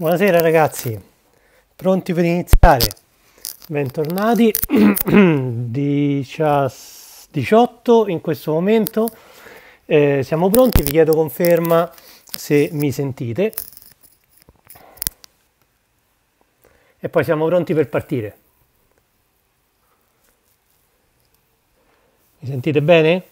Buonasera ragazzi, pronti per iniziare? Bentornati, 18 in questo momento, eh, siamo pronti, vi chiedo conferma se mi sentite e poi siamo pronti per partire. Mi sentite bene?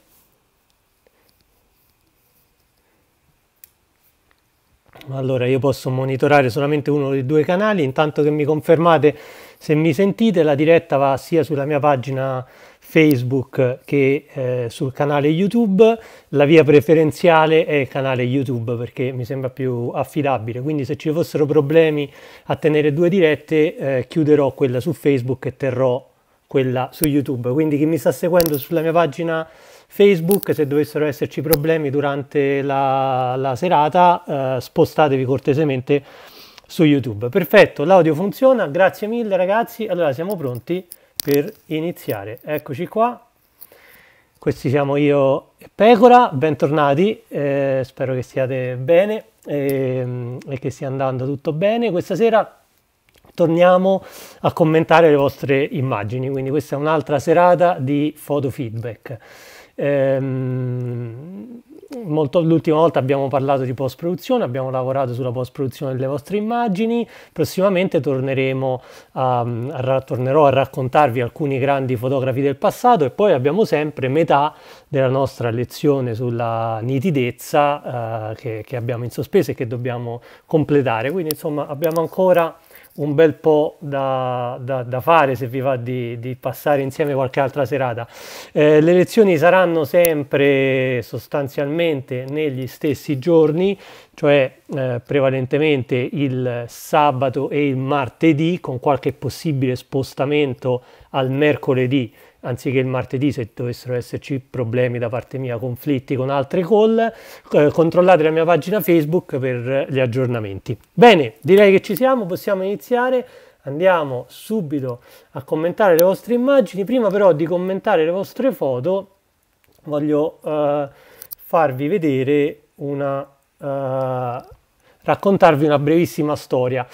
Allora, io posso monitorare solamente uno dei due canali, intanto che mi confermate se mi sentite, la diretta va sia sulla mia pagina Facebook che eh, sul canale YouTube, la via preferenziale è il canale YouTube perché mi sembra più affidabile, quindi se ci fossero problemi a tenere due dirette eh, chiuderò quella su Facebook e terrò quella su YouTube. Quindi chi mi sta seguendo sulla mia pagina Facebook, se dovessero esserci problemi durante la, la serata, eh, spostatevi cortesemente su YouTube. Perfetto, l'audio funziona, grazie mille ragazzi. Allora siamo pronti per iniziare. Eccoci qua. Questi siamo io e Pecora, bentornati, eh, spero che stiate bene e, ehm, e che stia andando tutto bene. Questa sera torniamo a commentare le vostre immagini, quindi questa è un'altra serata di foto feedback. Ehm, l'ultima volta abbiamo parlato di post produzione, abbiamo lavorato sulla post produzione delle vostre immagini, prossimamente torneremo a, a, tornerò a raccontarvi alcuni grandi fotografi del passato e poi abbiamo sempre metà della nostra lezione sulla nitidezza eh, che, che abbiamo in sospeso e che dobbiamo completare, quindi insomma abbiamo ancora un bel po' da, da, da fare se vi va di, di, passare insieme qualche altra serata. Eh, le lezioni saranno sempre sostanzialmente negli stessi giorni, cioè eh, prevalentemente il sabato e il martedì con qualche possibile spostamento al mercoledì anziché il martedì se dovessero esserci problemi da parte mia, conflitti con altre call, eh, controllate la mia pagina Facebook per gli aggiornamenti. Bene, direi che ci siamo, possiamo iniziare. Andiamo subito a commentare le vostre immagini. Prima però di commentare le vostre foto voglio eh, farvi vedere una... Eh, raccontarvi una brevissima storia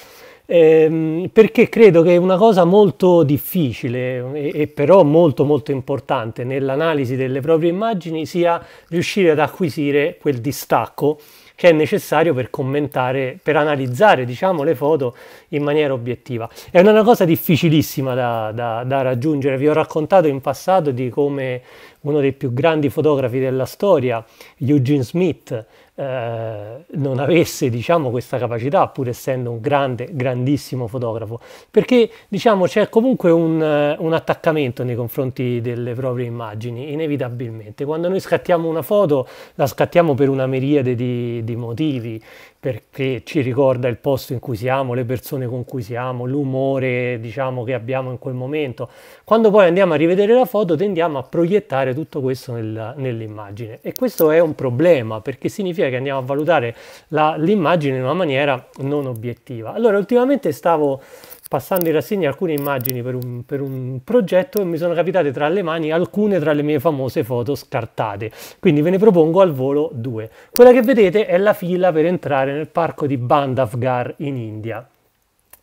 ehm, perché credo che una cosa molto difficile e, e però molto molto importante nell'analisi delle proprie immagini sia riuscire ad acquisire quel distacco che è necessario per commentare, per analizzare diciamo, le foto in maniera obiettiva. È una cosa difficilissima da, da, da, raggiungere, vi ho raccontato in passato di come uno dei più grandi fotografi della storia, Eugene Smith, eh, non avesse diciamo, questa capacità, pur essendo un grande, grandissimo fotografo, perché diciamo, c'è comunque un, eh, un, attaccamento nei confronti delle proprie immagini, inevitabilmente. Quando noi scattiamo una foto, la scattiamo per una miriade di, di motivi, perché ci ricorda il posto in cui siamo, le persone con cui siamo, l'umore diciamo, che abbiamo in quel momento. Quando poi andiamo a rivedere la foto tendiamo a proiettare tutto questo nella, nell'immagine e questo è un problema perché significa significa che andiamo a valutare l'immagine in una maniera non obiettiva. Allora, ultimamente stavo passando in rassegna alcune immagini per un, per un, progetto e mi sono capitate tra le mani alcune tra le mie famose foto scartate. Quindi ve ne propongo al volo due. Quella che vedete è la fila per entrare nel parco di Bandavgar in India.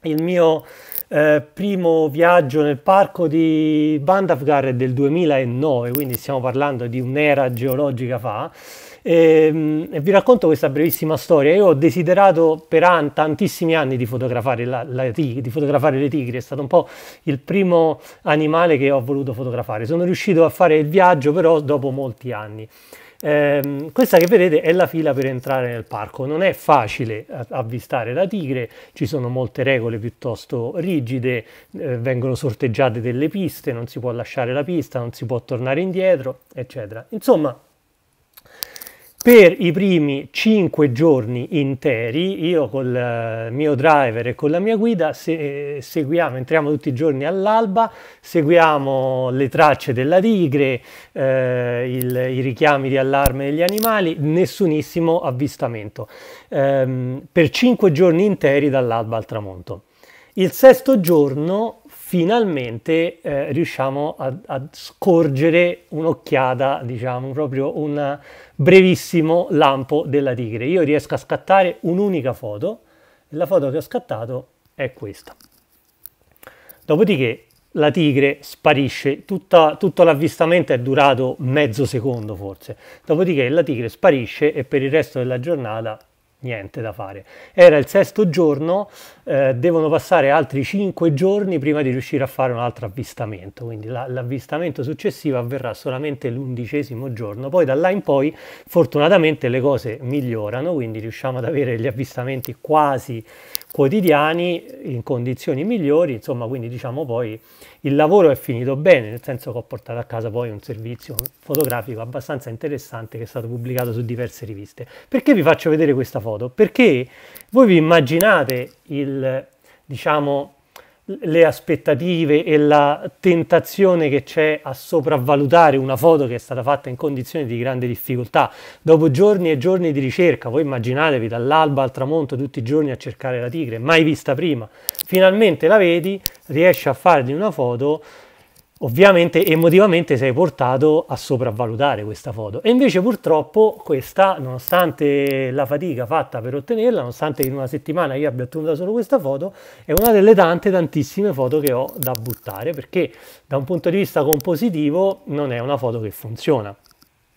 Il mio eh, primo viaggio nel parco di Bandavgar è del 2009, quindi stiamo parlando di un'era geologica fa e, ehm, e vi racconto questa brevissima storia. Io ho desiderato per an, tantissimi anni di fotografare, la, la tig- di fotografare le tigri, è stato un po' il primo animale che ho voluto fotografare. Sono riuscito a fare il viaggio però dopo molti anni. Eh, questa che vedete è la fila per entrare nel parco, non è facile avvistare la tigre, ci sono molte regole piuttosto rigide, eh, vengono sorteggiate delle piste, non si può lasciare la pista, non si può tornare indietro, eccetera. Insomma, per i primi 5 giorni interi io col eh, mio driver e con la mia guida se, eh, seguiamo, entriamo tutti i giorni all'alba, seguiamo le tracce della tigre, eh, il, i richiami di allarme degli animali, nessunissimo avvistamento, ehm, per 5 giorni interi dall'alba al tramonto. Il sesto giorno finalmente eh, riusciamo a, a, scorgere un'occhiata, diciamo proprio un brevissimo lampo della tigre. Io riesco a scattare un'unica foto e la foto che ho scattato è questa. Dopodiché la tigre sparisce, Tutta, tutto l'avvistamento è durato mezzo secondo forse, dopodiché la tigre sparisce e per il resto della giornata niente da fare. Era il sesto giorno, eh, devono passare altri cinque giorni prima di riuscire a fare un altro avvistamento, quindi l'avvistamento successivo avverrà solamente l'undicesimo giorno, poi da là in poi fortunatamente le cose migliorano, quindi riusciamo ad avere gli avvistamenti quasi quotidiani in condizioni migliori, insomma, quindi diciamo poi il lavoro è finito bene, nel senso che ho portato a casa poi un servizio fotografico abbastanza interessante che è stato pubblicato su diverse riviste. Perché vi faccio vedere questa foto? Perché voi vi immaginate il, diciamo, le aspettative e la tentazione che c'è a sopravvalutare una foto che è stata fatta in condizioni di grande difficoltà. Dopo giorni e giorni di ricerca, voi immaginatevi dall'alba al tramonto tutti i giorni a cercare la tigre, mai vista prima, finalmente la vedi, riesci a fargli una foto ovviamente emotivamente sei portato a sopravvalutare questa foto. E invece purtroppo questa, nonostante la fatica fatta per ottenerla, nonostante in una settimana io abbia ottenuto solo questa foto, è una delle tante, tantissime foto che ho da buttare, perché da un punto di vista compositivo non è una foto che funziona.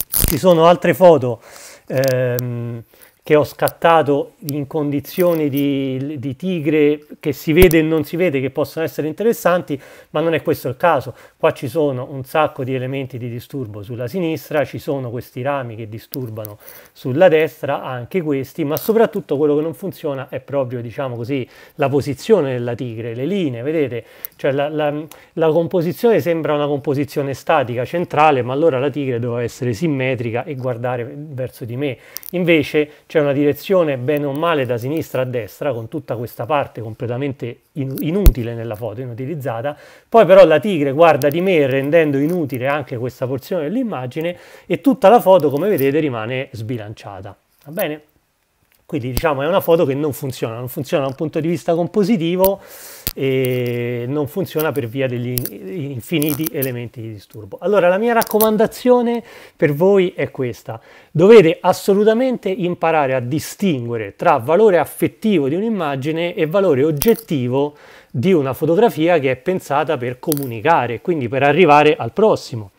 Ci sono altre foto... Ehm, che ho scattato in condizioni di, di, tigre che si vede e non si vede, che possono essere interessanti, ma non è questo il caso. Qua ci sono un sacco di elementi di disturbo sulla sinistra, ci sono questi rami che disturbano sulla destra, anche questi, ma soprattutto quello che non funziona è proprio, diciamo così, la posizione della tigre, le linee, vedete? Cioè la, la, la composizione sembra una composizione statica, centrale, ma allora la tigre doveva essere simmetrica e guardare verso di me. Invece c'è una direzione bene o male da sinistra a destra, con tutta questa parte completamente in inutile nella foto, inutilizzata, poi però la tigre guarda di me rendendo inutile anche questa porzione dell'immagine e tutta la foto, come vedete, rimane sbilanciata. Va bene? Quindi diciamo è una foto che non funziona, non funziona da un punto di vista compositivo e non funziona per via degli infiniti elementi di disturbo. Allora la mia raccomandazione per voi è questa, dovete assolutamente imparare a distinguere tra valore affettivo di un'immagine e valore oggettivo di una fotografia che è pensata per comunicare, quindi per arrivare al prossimo.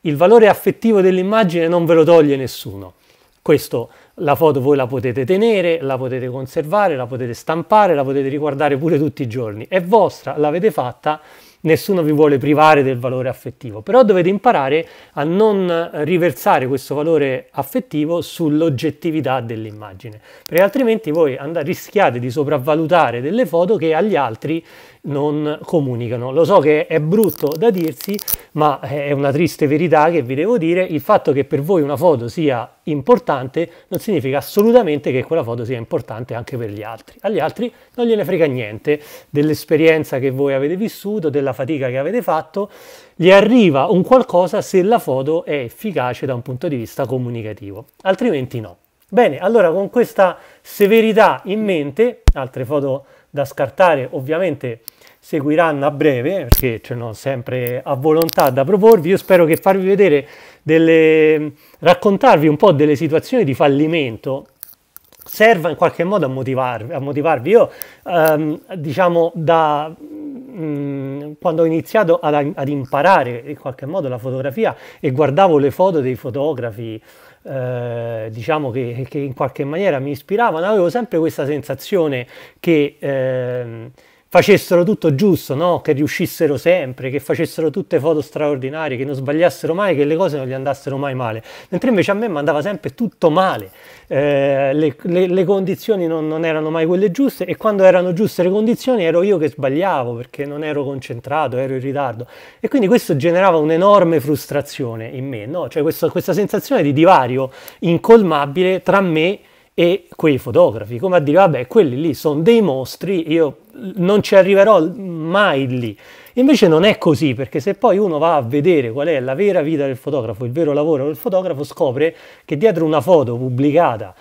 Il valore affettivo dell'immagine non ve lo toglie nessuno. Questo la foto voi la potete tenere, la potete conservare, la potete stampare, la potete riguardare pure tutti i giorni. È vostra, l'avete fatta nessuno vi vuole privare del valore affettivo, però dovete imparare a non riversare questo valore affettivo sull'oggettività dell'immagine, perché altrimenti voi rischiate di sopravvalutare delle foto che agli altri non comunicano. Lo so che è brutto da dirsi, ma è una triste verità che vi devo dire, il fatto che per voi una foto sia importante non significa assolutamente che quella foto sia importante anche per gli altri. Agli altri non gliene frega niente dell'esperienza che voi avete vissuto, della la fatica che avete fatto, gli arriva un qualcosa se la foto è efficace da un punto di vista comunicativo, altrimenti no. Bene, allora con questa severità in mente, altre foto da scartare ovviamente seguiranno a breve, perché ce n'ho sempre a volontà da proporvi, io spero che farvi vedere delle, raccontarvi un po' delle situazioni di fallimento serva in qualche modo a motivarvi. A motivarvi. Io, ehm, diciamo, da mh, mm, quando ho iniziato ad, ad, imparare in qualche modo la fotografia e guardavo le foto dei fotografi, eh, diciamo che, che, in qualche maniera mi ispiravano, avevo sempre questa sensazione che... Ehm, facessero tutto giusto, no? che riuscissero sempre, che facessero tutte foto straordinarie, che non sbagliassero mai, che le cose non gli andassero mai male. Mentre invece a me mandava sempre tutto male, eh, le, le, le, condizioni non, non, erano mai quelle giuste e quando erano giuste le condizioni ero io che sbagliavo perché non ero concentrato, ero in ritardo. E quindi questo generava un'enorme frustrazione in me, no? cioè questo, questa sensazione di divario incolmabile tra me e e quei fotografi, come a dire vabbè quelli lì sono dei mostri, io non ci arriverò mai lì. Invece non è così, perché se poi uno va a vedere qual è la vera vita del fotografo, il vero lavoro del fotografo, scopre che dietro una foto pubblicata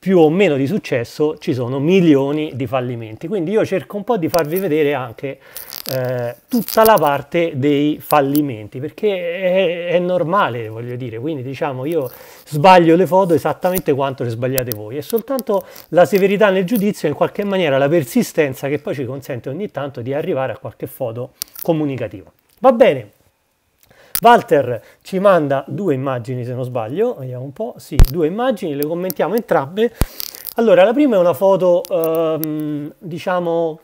più o meno di successo ci sono milioni di fallimenti. Quindi io cerco un po' di farvi vedere anche eh, tutta la parte dei fallimenti, perché è, è, normale, voglio dire, quindi diciamo io sbaglio le foto esattamente quanto le sbagliate voi, è soltanto la severità nel giudizio e in qualche maniera la persistenza che poi ci consente ogni tanto di arrivare a qualche foto comunicativa. Va bene, Walter ci manda due immagini se non sbaglio, vediamo un po', sì, due immagini, le commentiamo entrambe. Allora, la prima è una foto, ehm, diciamo,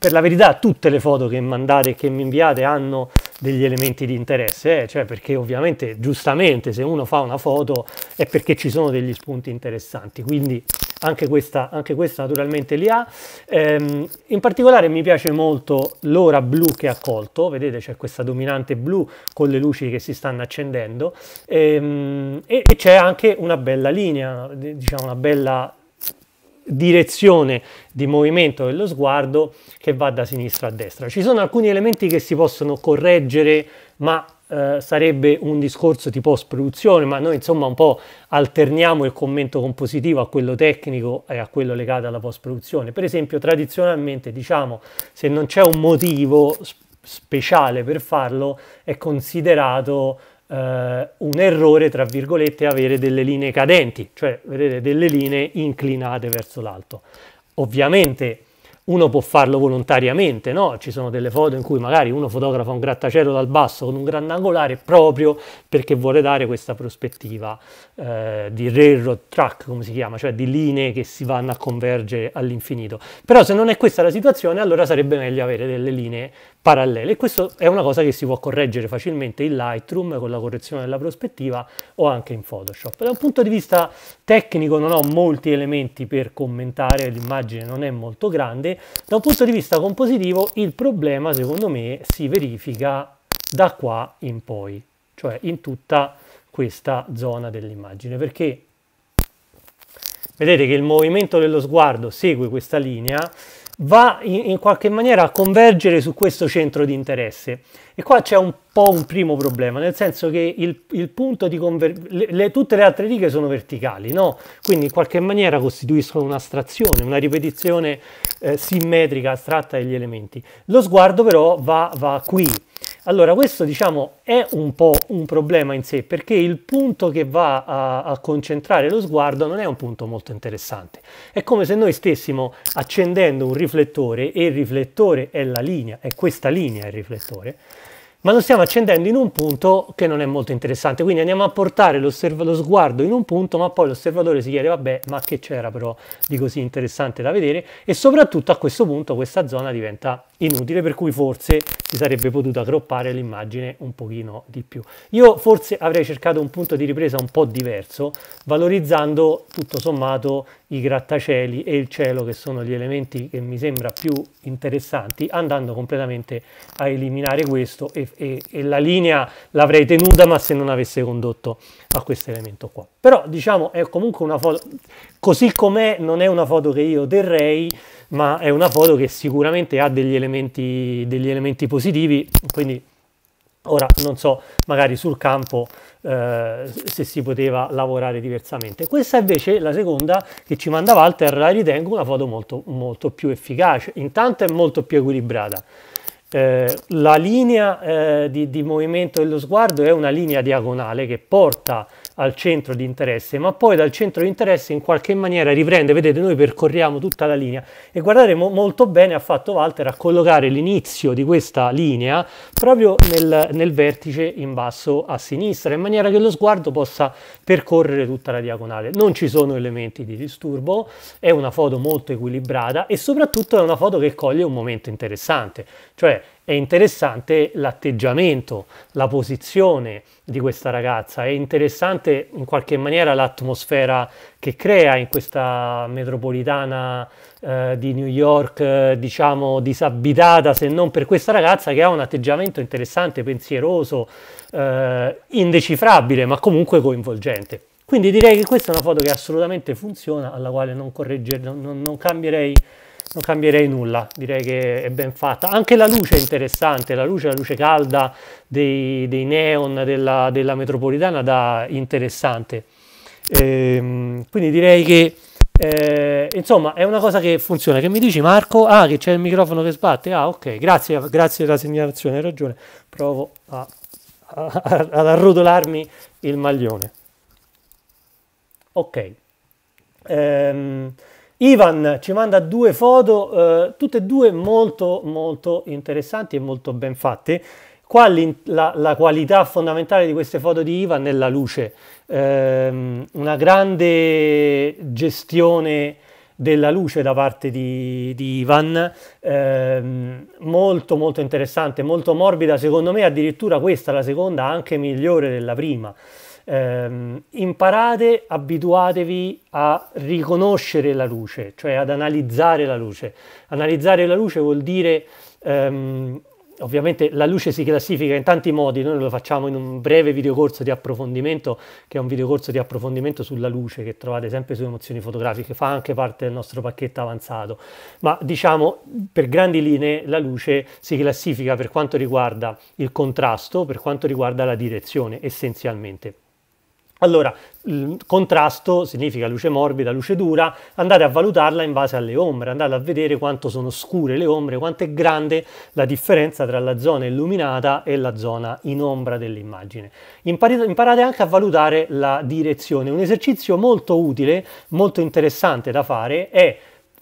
per la verità tutte le foto che mandate e che mi inviate hanno degli elementi di interesse, eh? cioè perché ovviamente giustamente se uno fa una foto è perché ci sono degli spunti interessanti, quindi anche questa, anche questa naturalmente li ha. Ehm, in particolare mi piace molto l'ora blu che ha colto, vedete c'è questa dominante blu con le luci che si stanno accendendo ehm, e, e c'è anche una bella linea, diciamo una bella direzione di movimento dello sguardo che va da sinistra a destra. Ci sono alcuni elementi che si possono correggere ma eh, sarebbe un discorso di post-produzione, ma noi insomma un po' alterniamo il commento compositivo a quello tecnico e a quello legato alla post-produzione. Per esempio, tradizionalmente diciamo se non c'è un motivo speciale per farlo, è considerato eh, un errore, tra virgolette, avere delle linee cadenti, cioè vedete delle linee inclinate verso l'alto. Ovviamente uno può farlo volontariamente, no? ci sono delle foto in cui magari uno fotografa un grattacielo dal basso con un grandangolare proprio perché vuole dare questa prospettiva eh, di railroad track, come si chiama, cioè di linee che si vanno a convergere all'infinito. Però se non è questa la situazione, allora sarebbe meglio avere delle linee parallele. E questo è una cosa che si può correggere facilmente in Lightroom con la correzione della prospettiva o anche in Photoshop. Da un punto di vista tecnico non ho molti elementi per commentare, l'immagine non è molto grande. Da un punto di vista compositivo il problema secondo me si verifica da qua in poi, cioè in tutta questa zona dell'immagine, perché vedete che il movimento dello sguardo segue questa linea va in, in, qualche maniera a convergere su questo centro di interesse. E qua c'è un po' un primo problema, nel senso che il, il punto di convergenza, tutte le altre righe sono verticali, no? quindi in qualche maniera costituiscono un'astrazione, una ripetizione eh, simmetrica, astratta degli elementi. Lo sguardo però va, va qui, allora, questo diciamo è un po' un problema in sé perché il punto che va a, a, concentrare lo sguardo non è un punto molto interessante. È come se noi stessimo accendendo un riflettore e il riflettore è la linea, è questa linea il riflettore, ma lo stiamo accendendo in un punto che non è molto interessante. Quindi andiamo a portare lo sguardo in un punto, ma poi l'osservatore si chiede, vabbè, ma che c'era però di così interessante da vedere? E soprattutto a questo punto questa zona diventa inutile, per cui forse si sarebbe potuta croppare l'immagine un pochino di più. Io forse avrei cercato un punto di ripresa un po' diverso, valorizzando tutto sommato i grattacieli e il cielo che sono gli elementi che mi sembra più interessanti, andando completamente a eliminare questo e, e, e la linea l'avrei tenuta ma se non avesse condotto a questo elemento qua. Però diciamo è comunque una foto, così com'è non è una foto che io terrei, ma è una foto che sicuramente ha degli elementi, degli elementi positivi, quindi ora non so magari sul campo eh, se si poteva lavorare diversamente. Questa invece, la seconda che ci manda Walter, la ritengo una foto molto, molto più efficace, intanto è molto più equilibrata. Eh, la linea eh, di, di movimento dello sguardo è una linea diagonale che porta al centro di interesse, ma poi dal centro di interesse in qualche maniera riprende, vedete noi percorriamo tutta la linea e guardate mo molto bene ha fatto Walter a collocare l'inizio di questa linea proprio nel, nel, vertice in basso a sinistra, in maniera che lo sguardo possa percorrere tutta la diagonale. Non ci sono elementi di disturbo, è una foto molto equilibrata e soprattutto è una foto che coglie un momento interessante, cioè è interessante l'atteggiamento, la posizione di questa ragazza, è interessante in qualche maniera l'atmosfera che crea in questa metropolitana eh, di New York, eh, diciamo disabitata, se non per questa ragazza che ha un atteggiamento interessante, pensieroso, eh, indecifrabile, ma comunque coinvolgente. Quindi direi che questa è una foto che assolutamente funziona, alla quale non, corregge, non, non cambierei non cambierei nulla, direi che è ben fatta. Anche la luce è interessante, la luce, la luce calda dei, dei neon della, della, metropolitana dà interessante. Ehm, quindi direi che eh, insomma è una cosa che funziona. Che mi dici Marco? Ah, che c'è il microfono che sbatte. Ah, ok, grazie, grazie della segnalazione, hai ragione. Provo a, a, ad arrotolarmi il maglione. Ok. Ehm, Ivan ci manda due foto, eh, tutte e due molto molto interessanti e molto ben fatte. Qua la, la, qualità fondamentale di queste foto di Ivan è la luce, eh, una grande gestione della luce da parte di, di Ivan, eh, molto molto interessante, molto morbida, secondo me addirittura questa, la seconda, anche migliore della prima ehm, imparate, abituatevi a riconoscere la luce, cioè ad analizzare la luce. Analizzare la luce vuol dire... Ehm, ovviamente la luce si classifica in tanti modi, noi lo facciamo in un breve videocorso di approfondimento, che è un videocorso di approfondimento sulla luce che trovate sempre su emozioni fotografiche, fa anche parte del nostro pacchetto avanzato, ma diciamo per grandi linee la luce si classifica per quanto riguarda il contrasto, per quanto riguarda la direzione essenzialmente. Allora, contrasto significa luce morbida, luce dura, andate a valutarla in base alle ombre, andate a vedere quanto sono scure le ombre, quanto è grande la differenza tra la zona illuminata e la zona in ombra dell'immagine. Imparate anche a valutare la direzione, un esercizio molto utile, molto interessante da fare è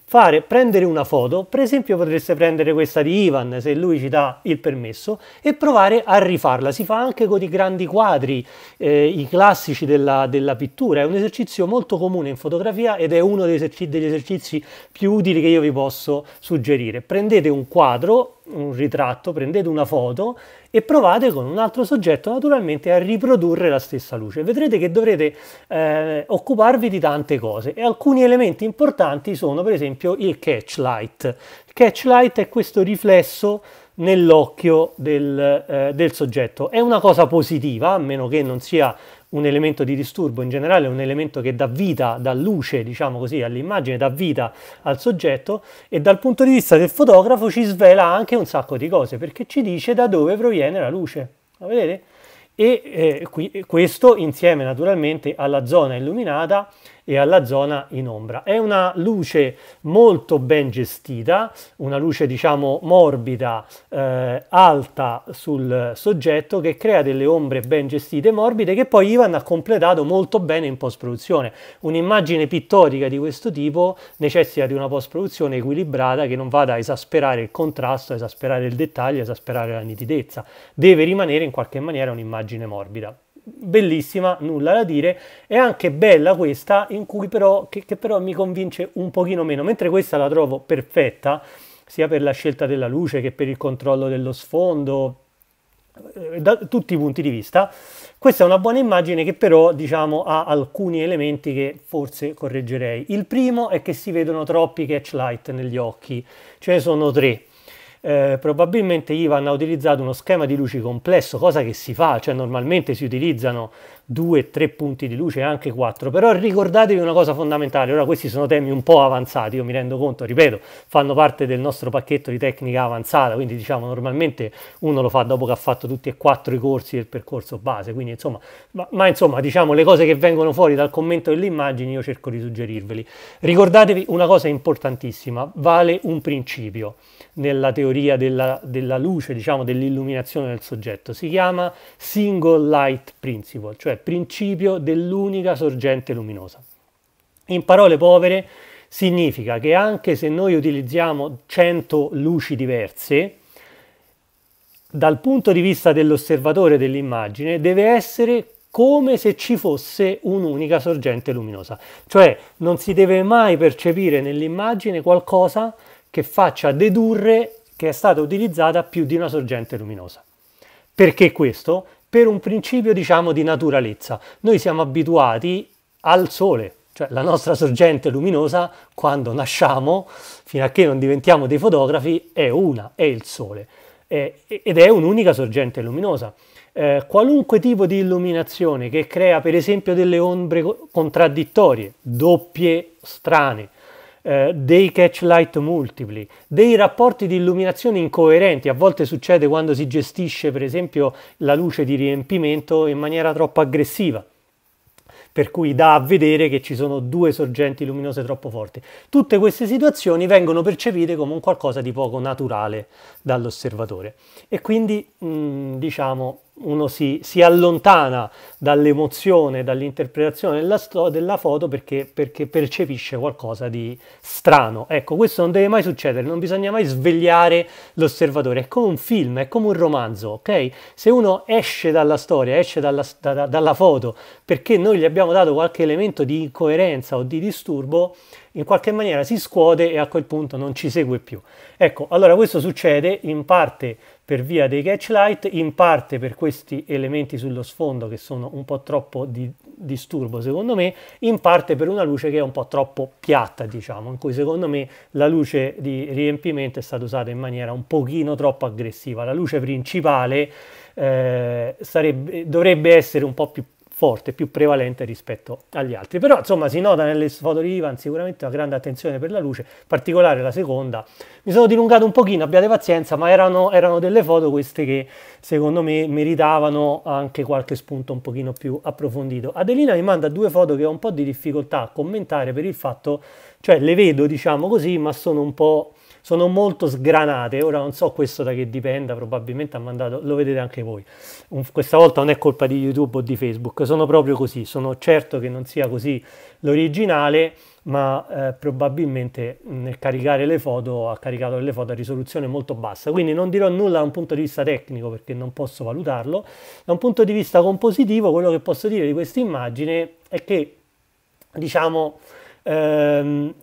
fare, prendere una foto, per esempio potreste prendere questa di Ivan se lui ci dà il permesso e provare a rifarla, si fa anche con i grandi quadri, eh, i classici della, della, pittura, è un esercizio molto comune in fotografia ed è uno eserci degli esercizi più utili che io vi posso suggerire. Prendete un quadro, un ritratto, prendete una foto, e provate con un altro soggetto naturalmente a riprodurre la stessa luce. Vedrete che dovrete eh, occuparvi di tante cose e alcuni elementi importanti sono per esempio il catch light. Il catch light è questo riflesso nell'occhio del, eh, del soggetto. È una cosa positiva, a meno che non sia un elemento di disturbo, in generale un elemento che dà vita, dà luce, diciamo così, all'immagine, dà vita al soggetto e dal punto di vista del fotografo ci svela anche un sacco di cose perché ci dice da dove proviene la luce. La vedete? E eh, qui, questo insieme naturalmente alla zona illuminata e alla zona in ombra. È una luce molto ben gestita, una luce diciamo morbida, eh, alta sul soggetto che crea delle ombre ben gestite morbide che poi Ivan ha completato molto bene in post-produzione. Un'immagine pittorica di questo tipo necessita di una post-produzione equilibrata che non vada a esasperare il contrasto, a esasperare il dettaglio, a esasperare la nitidezza. Deve rimanere in qualche maniera un'immagine morbida bellissima, nulla da dire, è anche bella questa in cui però, che, che però mi convince un pochino meno, mentre questa la trovo perfetta, sia per la scelta della luce che per il controllo dello sfondo, eh, da tutti i punti di vista. Questa è una buona immagine che però diciamo, ha alcuni elementi che forse correggerei. Il primo è che si vedono troppi catch light negli occhi, ce ne sono tre eh, probabilmente Ivan ha utilizzato uno schema di luci complesso, cosa che si fa, cioè normalmente si utilizzano due, tre punti di luce, anche quattro. Però ricordatevi una cosa fondamentale, ora questi sono temi un po' avanzati, io mi rendo conto, ripeto, fanno parte del nostro pacchetto di tecnica avanzata, quindi diciamo normalmente uno lo fa dopo che ha fatto tutti e quattro i corsi del percorso base, quindi insomma, ma, ma insomma diciamo le cose che vengono fuori dal commento delle immagini io cerco di suggerirveli. Ricordatevi una cosa importantissima, vale un principio nella teoria della, della luce, diciamo dell'illuminazione del soggetto, si chiama single light principle, cioè principio dell'unica sorgente luminosa. In parole povere significa che anche se noi utilizziamo 100 luci diverse, dal punto di vista dell'osservatore dell'immagine deve essere come se ci fosse un'unica sorgente luminosa, cioè non si deve mai percepire nell'immagine qualcosa che faccia dedurre che è stata utilizzata più di una sorgente luminosa. Perché questo? per un principio diciamo di naturalezza. Noi siamo abituati al sole, cioè la nostra sorgente luminosa quando nasciamo, fino a che non diventiamo dei fotografi, è una, è il sole eh, ed è un'unica sorgente luminosa. Eh, qualunque tipo di illuminazione che crea per esempio delle ombre contraddittorie, doppie, strane, eh, dei catch light multipli, dei rapporti di illuminazione incoerenti. A volte succede quando si gestisce, per esempio, la luce di riempimento in maniera troppo aggressiva per cui dà a vedere che ci sono due sorgenti luminose troppo forti. Tutte queste situazioni vengono percepite come un qualcosa di poco naturale dall'osservatore e quindi mh, mm, diciamo uno si, si, allontana dall'emozione, dall'interpretazione della, della foto perché, perché, percepisce qualcosa di strano. Ecco, questo non deve mai succedere, non bisogna mai svegliare l'osservatore, è come un film, è come un romanzo, ok? Se uno esce dalla storia, esce dalla, da, dalla foto perché noi gli abbiamo dato qualche elemento di incoerenza o di disturbo, in qualche maniera si scuote e a quel punto non ci segue più. Ecco, allora questo succede in parte per via dei catch light, in parte per questi elementi sullo sfondo che sono un po' troppo di disturbo secondo me, in parte per una luce che è un po' troppo piatta diciamo, in cui secondo me la luce di riempimento è stata usata in maniera un pochino troppo aggressiva. La luce principale eh, sarebbe, dovrebbe essere un po' più forte, più prevalente rispetto agli altri. Però insomma si nota nelle foto di Ivan sicuramente una grande attenzione per la luce, in particolare la seconda. Mi sono dilungato un pochino, abbiate pazienza, ma erano, erano delle foto queste che secondo me meritavano anche qualche spunto un pochino più approfondito. Adelina mi manda due foto che ho un po' di difficoltà a commentare per il fatto, cioè le vedo diciamo così, ma sono un po' sono molto sgranate. Ora non so questo da che dipenda, probabilmente ha mandato, lo vedete anche voi. Un, questa volta non è colpa di YouTube o di Facebook, sono proprio così. Sono certo che non sia così l'originale, ma eh, probabilmente nel caricare le foto ha caricato le foto a risoluzione molto bassa. Quindi non dirò nulla da un punto di vista tecnico perché non posso valutarlo. Da un punto di vista compositivo, quello che posso dire di questa immagine è che diciamo ehm,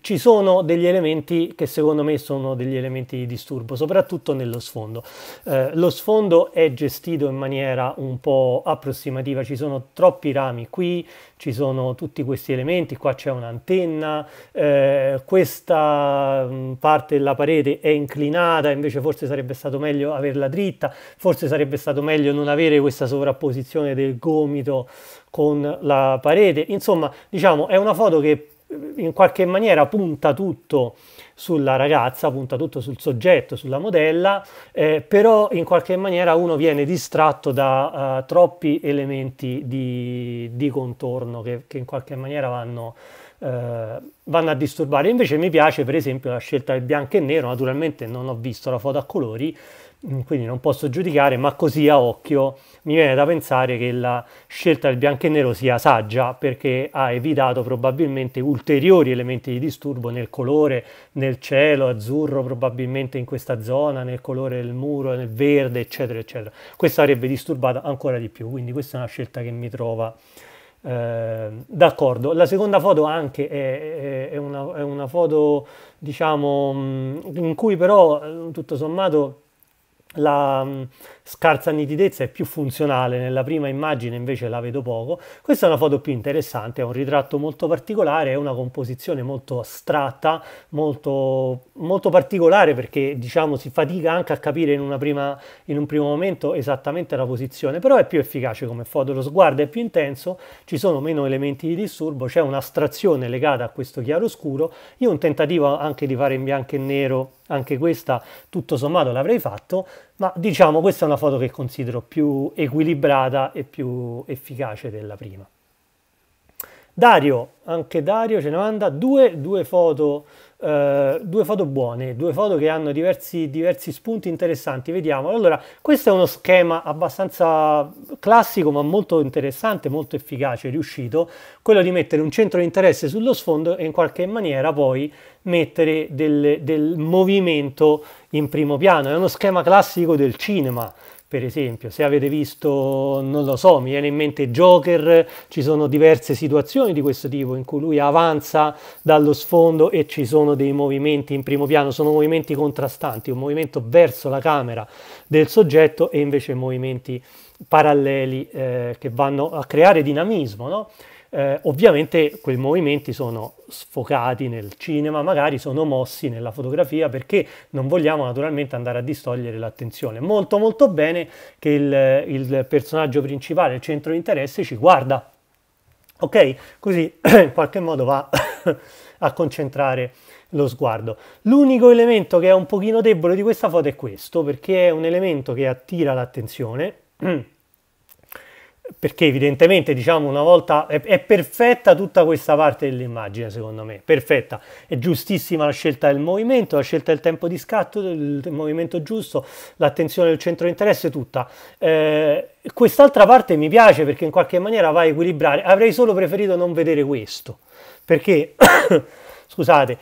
ci sono degli elementi che secondo me sono degli elementi di disturbo, soprattutto nello sfondo. Eh, lo sfondo è gestito in maniera un po' approssimativa, ci sono troppi rami qui, ci sono tutti questi elementi, qua c'è un'antenna, eh, questa mm, parte della parete è inclinata, invece forse sarebbe stato meglio averla dritta, forse sarebbe stato meglio non avere questa sovrapposizione del gomito con la parete. Insomma, diciamo, è una foto che eh, in qualche maniera punta tutto sulla ragazza, punta tutto sul soggetto, sulla modella, eh, però in qualche maniera uno viene distratto da uh, troppi elementi di, di contorno che, che, in qualche maniera vanno, uh, vanno, a disturbare. Invece mi piace per esempio la scelta del bianco e nero, naturalmente non ho visto la foto a colori, Mm, quindi non posso giudicare, ma così a occhio mi viene da pensare che la scelta del bianco e nero sia saggia perché ha evitato probabilmente ulteriori elementi di disturbo nel colore, nel cielo azzurro probabilmente in questa zona, nel colore del muro, nel verde, eccetera, eccetera. Questo avrebbe disturbato ancora di più, quindi questa è una scelta che mi trova eh, d'accordo. La seconda foto anche è, è, una, è una foto, diciamo, mm, in cui però eh, tutto sommato la mm, scarsa nitidezza è più funzionale, nella prima immagine invece la vedo poco. Questa è una foto più interessante, è un ritratto molto particolare, è una composizione molto astratta, molto, molto particolare perché diciamo si fatica anche a capire in, prima, in, un primo momento esattamente la posizione, però è più efficace come foto, lo sguardo è più intenso, ci sono meno elementi di disturbo, c'è un'astrazione legata a questo chiaro scuro, io un tentativo anche di fare in bianco e nero, anche questa tutto sommato l'avrei fatto, ma diciamo questa è una foto che considero più equilibrata e più efficace della prima. Dario, anche Dario ce ne manda due, due, foto, eh, due foto, buone, due foto che hanno diversi, diversi spunti interessanti, vediamo. Allora, questo è uno schema abbastanza classico ma molto interessante, molto efficace, riuscito, quello di mettere un centro di interesse sullo sfondo e in qualche maniera poi mettere del, del movimento in primo piano. È uno schema classico del cinema, per esempio. Se avete visto, non lo so, mi viene in mente Joker, ci sono diverse situazioni di questo tipo in cui lui avanza dallo sfondo e ci sono dei movimenti in primo piano, sono movimenti contrastanti, un movimento verso la camera del soggetto e invece movimenti paralleli eh, che vanno a creare dinamismo, no? Eh, ovviamente quei movimenti sono sfocati nel cinema, magari sono mossi nella fotografia perché non vogliamo naturalmente andare a distogliere l'attenzione. Molto molto bene che il, il personaggio principale, il centro di interesse, ci guarda. Ok? Così in qualche modo va a concentrare lo sguardo. L'unico elemento che è un pochino debole di questa foto è questo, perché è un elemento che attira l'attenzione. perché evidentemente diciamo una volta è, è perfetta tutta questa parte dell'immagine secondo me, perfetta, è giustissima la scelta del movimento, la scelta del tempo di scatto, del, movimento giusto, l'attenzione del centro di interesse, tutta. Eh, quest'altra parte mi piace perché in qualche maniera va a equilibrare, avrei solo preferito non vedere questo, perché, scusate,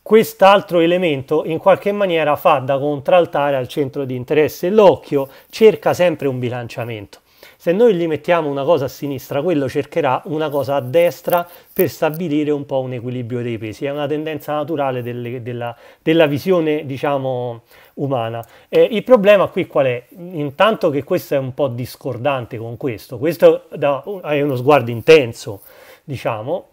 quest'altro elemento in qualche maniera fa da contraltare al centro di interesse, l'occhio cerca sempre un bilanciamento se noi gli mettiamo una cosa a sinistra, quello cercherà una cosa a destra per stabilire un po' un equilibrio dei pesi. È una tendenza naturale delle, della, della, visione, diciamo, umana. Eh, il problema qui qual è? Intanto che questo è un po' discordante con questo. Questo è uno sguardo intenso, diciamo,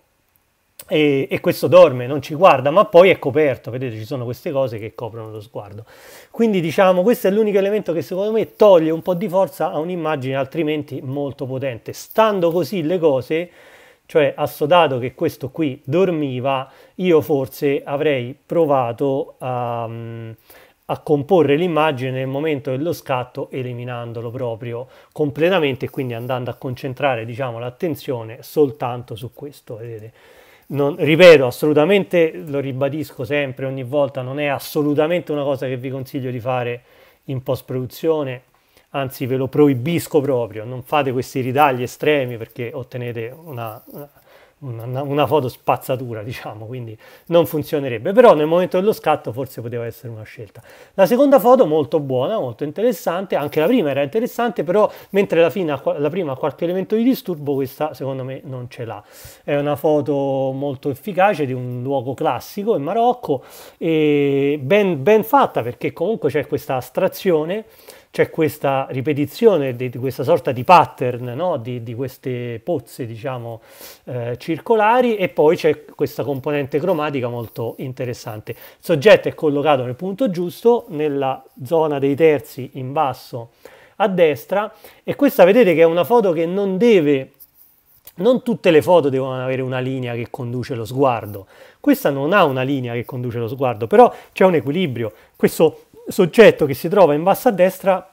e, e, questo dorme, non ci guarda, ma poi è coperto, vedete ci sono queste cose che coprono lo sguardo. Quindi diciamo questo è l'unico elemento che secondo me toglie un po' di forza a un'immagine altrimenti molto potente. Stando così le cose, cioè assodato che questo qui dormiva, io forse avrei provato a, a comporre l'immagine nel momento dello scatto eliminandolo proprio completamente e quindi andando a concentrare diciamo, l'attenzione soltanto su questo, vedete non, ripeto, assolutamente, lo ribadisco sempre, ogni volta, non è assolutamente una cosa che vi consiglio di fare in post-produzione, anzi ve lo proibisco proprio, non fate questi ritagli estremi perché ottenete una, una una, una foto spazzatura, diciamo, quindi non funzionerebbe. Però nel momento dello scatto forse poteva essere una scelta. La seconda foto molto buona, molto interessante, anche la prima era interessante, però mentre la, fine, la prima ha qualche elemento di disturbo, questa secondo me non ce l'ha. È una foto molto efficace di un luogo classico in Marocco, e ben, ben fatta perché comunque c'è questa astrazione c'è questa ripetizione di, di, questa sorta di pattern no? di, di, queste pozze diciamo eh, circolari e poi c'è questa componente cromatica molto interessante. Il soggetto è collocato nel punto giusto, nella zona dei terzi in basso a destra e questa vedete che è una foto che non deve non tutte le foto devono avere una linea che conduce lo sguardo. Questa non ha una linea che conduce lo sguardo, però c'è un equilibrio. Questo soggetto che si trova in basso a destra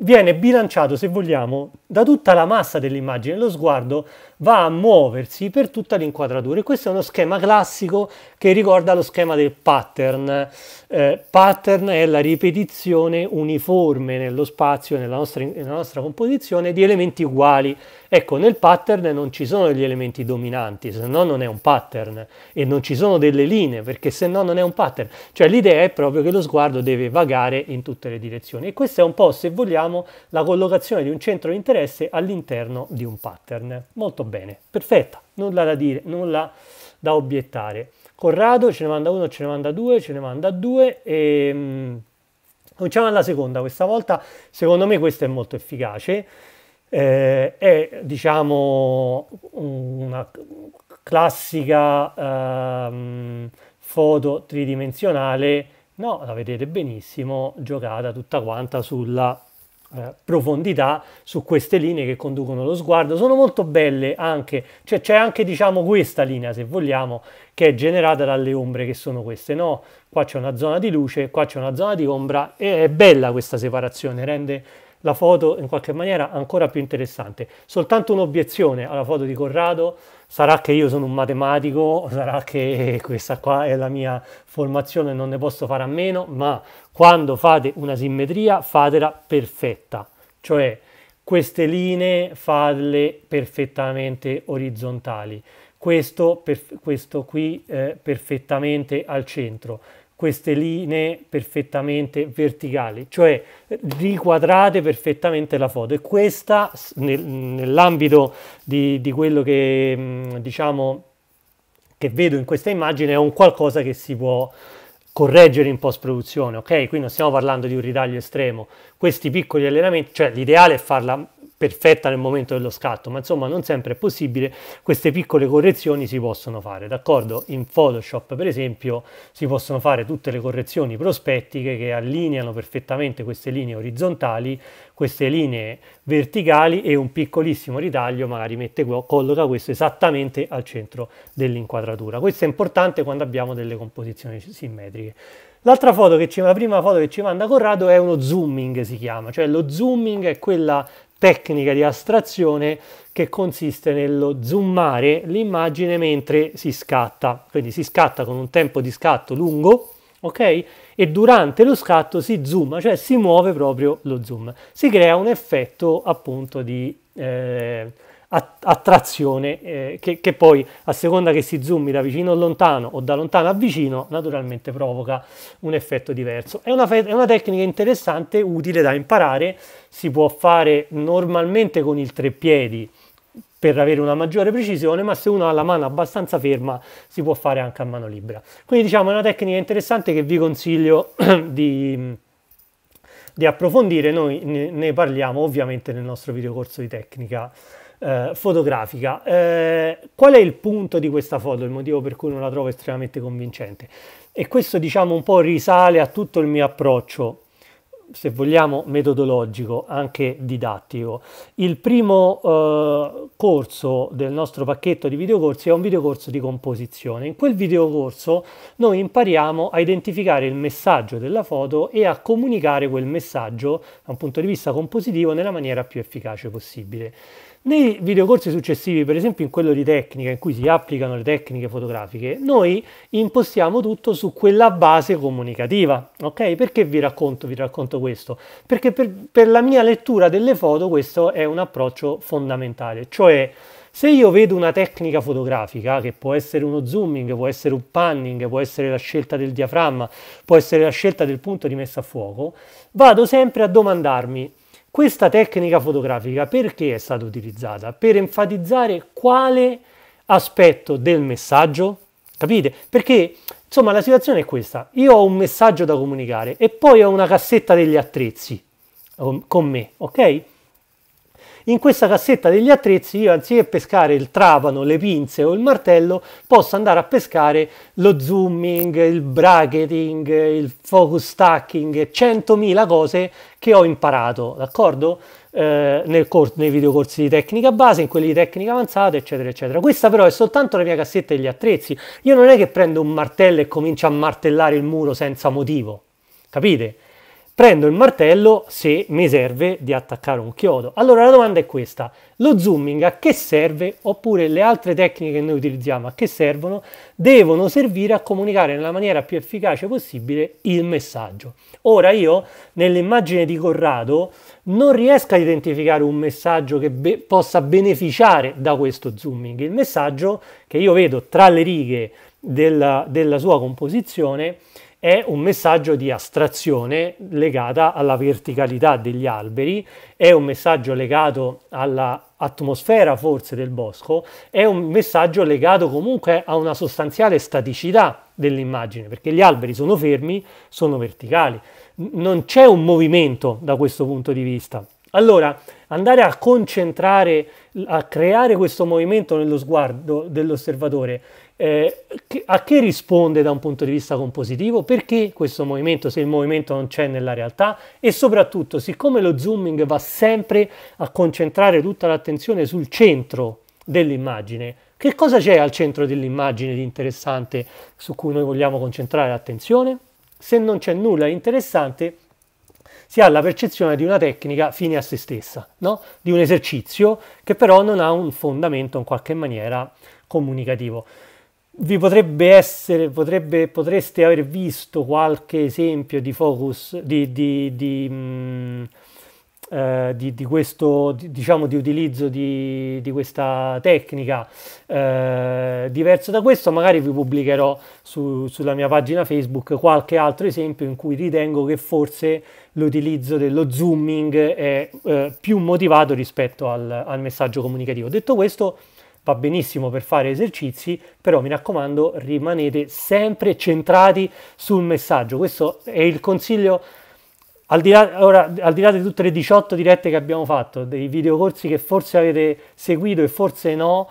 viene bilanciato, se vogliamo, da tutta la massa dell'immagine. Lo sguardo va a muoversi per tutta l'inquadratura. E questo è uno schema classico che ricorda lo schema del pattern. Eh, pattern è la ripetizione uniforme nello spazio, nella nostra, nella nostra composizione, di elementi uguali. Ecco, nel pattern non ci sono gli elementi dominanti, se no non è un pattern e non ci sono delle linee perché se no non è un pattern. Cioè l'idea è proprio che lo sguardo deve vagare in tutte le direzioni e questa è un po', se vogliamo, la collocazione di un centro di interesse all'interno di un pattern. Molto bene, perfetta, nulla da dire, nulla da obiettare. Corrado ce ne manda uno, ce ne manda due, ce ne manda due e... Ehm, cominciamo alla seconda, questa volta secondo me questa è molto efficace eh, è diciamo una classica ehm, foto tridimensionale, no, la vedete benissimo, giocata tutta quanta sulla eh, profondità su queste linee che conducono lo sguardo sono molto belle anche cioè c'è anche diciamo questa linea se vogliamo che è generata dalle ombre che sono queste no qua c'è una zona di luce qua c'è una zona di ombra e è bella questa separazione rende la foto in qualche maniera ancora più interessante. Soltanto un'obiezione alla foto di Corrado sarà che io sono un matematico, sarà che questa qua è la mia formazione, non ne posso fare a meno, ma quando fate una simmetria fatela perfetta, cioè queste linee farle perfettamente orizzontali, questo, per, questo qui eh, perfettamente al centro, queste linee perfettamente verticali, cioè riquadrate perfettamente la foto e questa nel, nell'ambito di, di, quello che mm, diciamo che vedo in questa immagine è un qualcosa che si può correggere in post produzione, ok? Qui non stiamo parlando di un ritaglio estremo, questi piccoli allenamenti, cioè l'ideale è farla perfetta nel momento dello scatto, ma insomma non sempre è possibile, queste piccole correzioni si possono fare, d'accordo? In Photoshop per esempio si possono fare tutte le correzioni prospettiche che allineano perfettamente queste linee orizzontali, queste linee verticali e un piccolissimo ritaglio magari mette, colloca questo esattamente al centro dell'inquadratura. Questo è importante quando abbiamo delle composizioni simmetriche. L'altra foto che ci, la prima foto che ci manda Corrado è uno zooming, si chiama, cioè lo zooming è quella tecnica di astrazione che consiste nello zoomare l'immagine mentre si scatta, quindi si scatta con un tempo di scatto lungo, ok? E durante lo scatto si zoom, cioè si muove proprio lo zoom. Si crea un effetto appunto di eh, a, trazione eh, che, che, poi a seconda che si zoomi da vicino o lontano o da lontano a vicino naturalmente provoca un effetto diverso. È una, è una tecnica interessante, utile da imparare, si può fare normalmente con il tre piedi per avere una maggiore precisione, ma se uno ha la mano abbastanza ferma si può fare anche a mano libera. Quindi diciamo è una tecnica interessante che vi consiglio di, di approfondire, noi ne parliamo ovviamente nel nostro video corso di tecnica eh, fotografica. Eh, qual è il punto di questa foto, il motivo per cui non la trovo estremamente convincente? E questo diciamo un po' risale a tutto il mio approccio, se vogliamo, metodologico, anche didattico. Il primo eh, corso del nostro pacchetto di videocorsi è un videocorso di composizione. In quel videocorso noi impariamo a identificare il messaggio della foto e a comunicare quel messaggio da un punto di vista compositivo nella maniera più efficace possibile. Nei videocorsi successivi, per esempio in quello di tecnica, in cui si applicano le tecniche fotografiche, noi impostiamo tutto su quella base comunicativa, ok? Perché vi racconto, vi racconto questo? Perché per, per la mia lettura delle foto questo è un approccio fondamentale, cioè se io vedo una tecnica fotografica, che può essere uno zooming, può essere un panning, può essere la scelta del diaframma, può essere la scelta del punto di messa a fuoco, vado sempre a domandarmi questa tecnica fotografica perché è stata utilizzata? Per enfatizzare quale aspetto del messaggio? Capite? Perché insomma la situazione è questa, io ho un messaggio da comunicare e poi ho una cassetta degli attrezzi um, con me, ok? In questa cassetta degli attrezzi io anziché pescare il trapano, le pinze o il martello, posso andare a pescare lo zooming, il bracketing, il focus stacking, 100.000 cose che ho imparato, d'accordo? Eh, nel cor- nei videocorsi di tecnica base, in quelli di tecnica avanzata, eccetera, eccetera. Questa però è soltanto la mia cassetta degli attrezzi. Io non è che prendo un martello e comincio a martellare il muro senza motivo, capite? prendo il martello se mi serve di attaccare un chiodo. Allora la domanda è questa, lo zooming a che serve oppure le altre tecniche che noi utilizziamo a che servono devono servire a comunicare nella maniera più efficace possibile il messaggio. Ora io nell'immagine di Corrado non riesco a identificare un messaggio che be possa beneficiare da questo zooming. Il messaggio che io vedo tra le righe della, della sua composizione è un messaggio di astrazione legata alla verticalità degli alberi, è un messaggio legato all'atmosfera forse del bosco, è un messaggio legato comunque a una sostanziale staticità dell'immagine, perché gli alberi sono fermi, sono verticali, non c'è un movimento da questo punto di vista. Allora, andare a concentrare, a creare questo movimento nello sguardo dell'osservatore eh, a che risponde da un punto di vista compositivo? Perché questo movimento, se il movimento non c'è nella realtà? E soprattutto, siccome lo zooming va sempre a concentrare tutta l'attenzione sul centro dell'immagine, che cosa c'è al centro dell'immagine di interessante su cui noi vogliamo concentrare l'attenzione? Se non c'è nulla di interessante, si ha la percezione di una tecnica fine a se stessa, no? di un esercizio che però non ha un fondamento in qualche maniera comunicativo vi potrebbe essere, potrebbe, potreste aver visto qualche esempio di focus, di, di, di, mh, mm, eh, di questo, diciamo, di utilizzo di, questa tecnica. Eh, diverso da questo, magari vi pubblicherò su, sulla mia pagina Facebook qualche altro esempio in cui ritengo che forse l'utilizzo dello zooming è eh, più motivato rispetto al, al messaggio comunicativo. Detto questo, va benissimo per fare esercizi, però mi raccomando rimanete sempre centrati sul messaggio. Questo è il consiglio, al di là, ora, al di, là di tutte le 18 dirette che abbiamo fatto, dei videocorsi che forse avete seguito e forse no,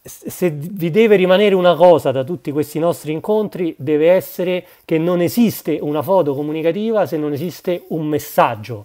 se vi deve rimanere una cosa da tutti questi nostri incontri, deve essere che non esiste una foto comunicativa se non esiste un messaggio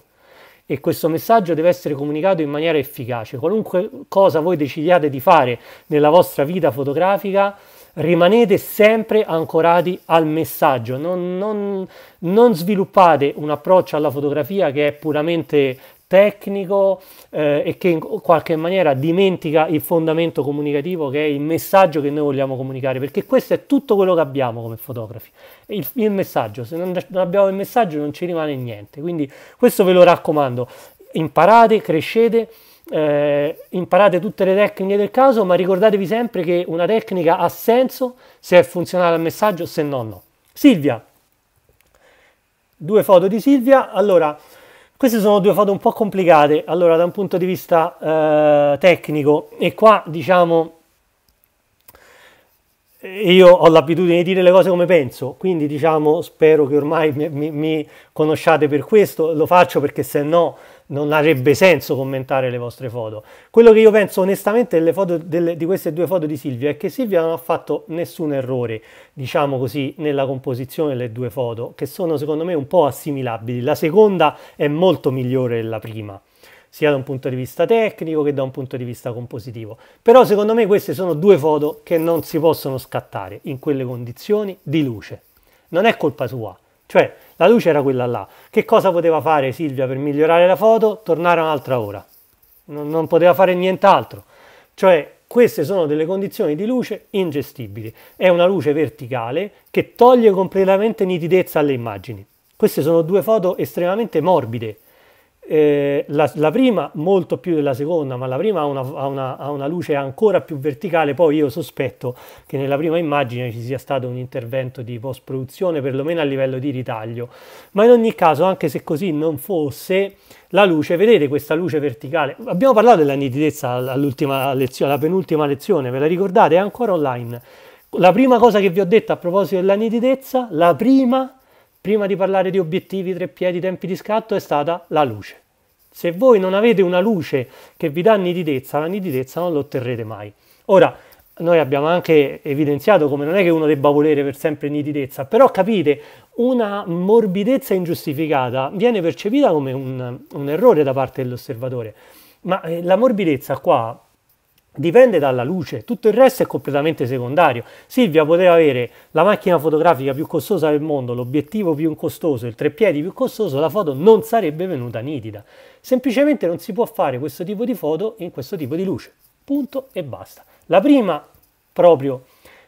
e questo messaggio deve essere comunicato in maniera efficace. Qualunque cosa voi decidiate di fare nella vostra vita fotografica, rimanete sempre ancorati al messaggio, non, non, non sviluppate un approccio alla fotografia che è puramente tecnico eh, e che in qualche maniera dimentica il fondamento comunicativo che è il messaggio che noi vogliamo comunicare, perché questo è tutto quello che abbiamo come fotografi, il, il messaggio, se non, non abbiamo il messaggio non ci rimane niente, quindi questo ve lo raccomando, imparate, crescete. Eh, imparate tutte le tecniche del caso, ma ricordatevi sempre che una tecnica ha senso se è funzionale al messaggio, se no no. Silvia, due foto di Silvia. Allora, queste sono due foto un po' complicate, allora da un punto di vista eh, tecnico e qua diciamo io ho l'abitudine di dire le cose come penso, quindi diciamo spero che ormai mi, mi, mi conosciate per questo, lo faccio perché se no non avrebbe senso commentare le vostre foto. Quello che io penso onestamente delle foto, delle, di queste due foto di Silvia è che Silvia non ha fatto nessun errore, diciamo così, nella composizione delle due foto, che sono secondo me un po' assimilabili. La seconda è molto migliore della prima sia da un punto di vista tecnico che da un punto di vista compositivo. Però secondo me queste sono due foto che non si possono scattare in quelle condizioni di luce. Non è colpa sua, cioè la luce era quella là. Che cosa poteva fare Silvia per migliorare la foto? Tornare un'altra ora. Non, non poteva fare nient'altro. Cioè, queste sono delle condizioni di luce ingestibili. È una luce verticale che toglie completamente nitidezza alle immagini. Queste sono due foto estremamente morbide eh, la, la, prima molto più della seconda, ma la prima ha una, ha, una, ha una, luce ancora più verticale. Poi io sospetto che nella prima immagine ci sia stato un intervento di post-produzione, perlomeno a livello di ritaglio. Ma in ogni caso, anche se così non fosse, la luce, vedete questa luce verticale? Abbiamo parlato della nitidezza all'ultima lezione, alla penultima lezione, ve la ricordate? È ancora online. La prima cosa che vi ho detto a proposito della nitidezza, la prima prima di parlare di obiettivi, tre piedi, tempi di scatto, è stata la luce. Se voi non avete una luce che vi dà nitidezza, la nitidezza non l'otterrete mai. Ora, noi abbiamo anche evidenziato come non è che uno debba volere per sempre nitidezza, però capite, una morbidezza ingiustificata viene percepita come un, un errore da parte dell'osservatore. Ma eh, la morbidezza qua dipende dalla luce, tutto il resto è completamente secondario. Silvia poteva avere la macchina fotografica più costosa del mondo, l'obiettivo più costoso, il treppiedi più costoso, la foto non sarebbe venuta nitida. Semplicemente non si può fare questo tipo di foto in questo tipo di luce. Punto e basta. La prima proprio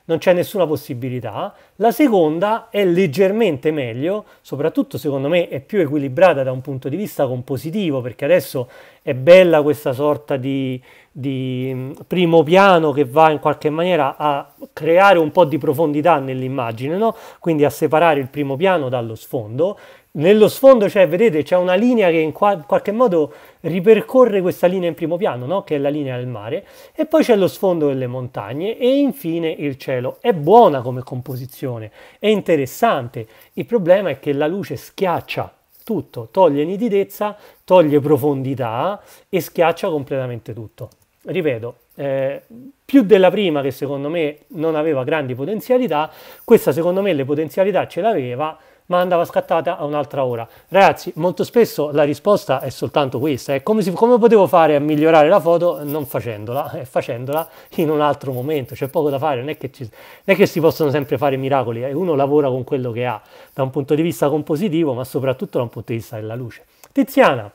non c'è nessuna possibilità, la seconda è leggermente meglio, soprattutto secondo me è più equilibrata da un punto di vista compositivo, perché adesso è bella questa sorta di di mm, primo piano che va in qualche maniera a creare un po' di profondità nell'immagine, no? quindi a separare il primo piano dallo sfondo. Nello sfondo c'è, vedete, c'è una linea che in qualche modo ripercorre questa linea in primo piano, no? che è la linea del mare, e poi c'è lo sfondo delle montagne e infine il cielo. È buona come composizione, è interessante, il problema è che la luce schiaccia tutto, toglie nitidezza, toglie profondità e schiaccia completamente tutto ripeto, eh, più della prima che secondo me non aveva grandi potenzialità, questa secondo me le potenzialità ce l'aveva, ma andava scattata a un'altra ora. Ragazzi, molto spesso la risposta è soltanto questa, è come, si, come potevo fare a migliorare la foto non facendola, è facendola in un altro momento, c'è poco da fare, non è, ci, non è, che si possono sempre fare miracoli, eh, uno lavora con quello che ha, da un punto di vista compositivo, ma soprattutto da un punto di vista della luce. Tiziana,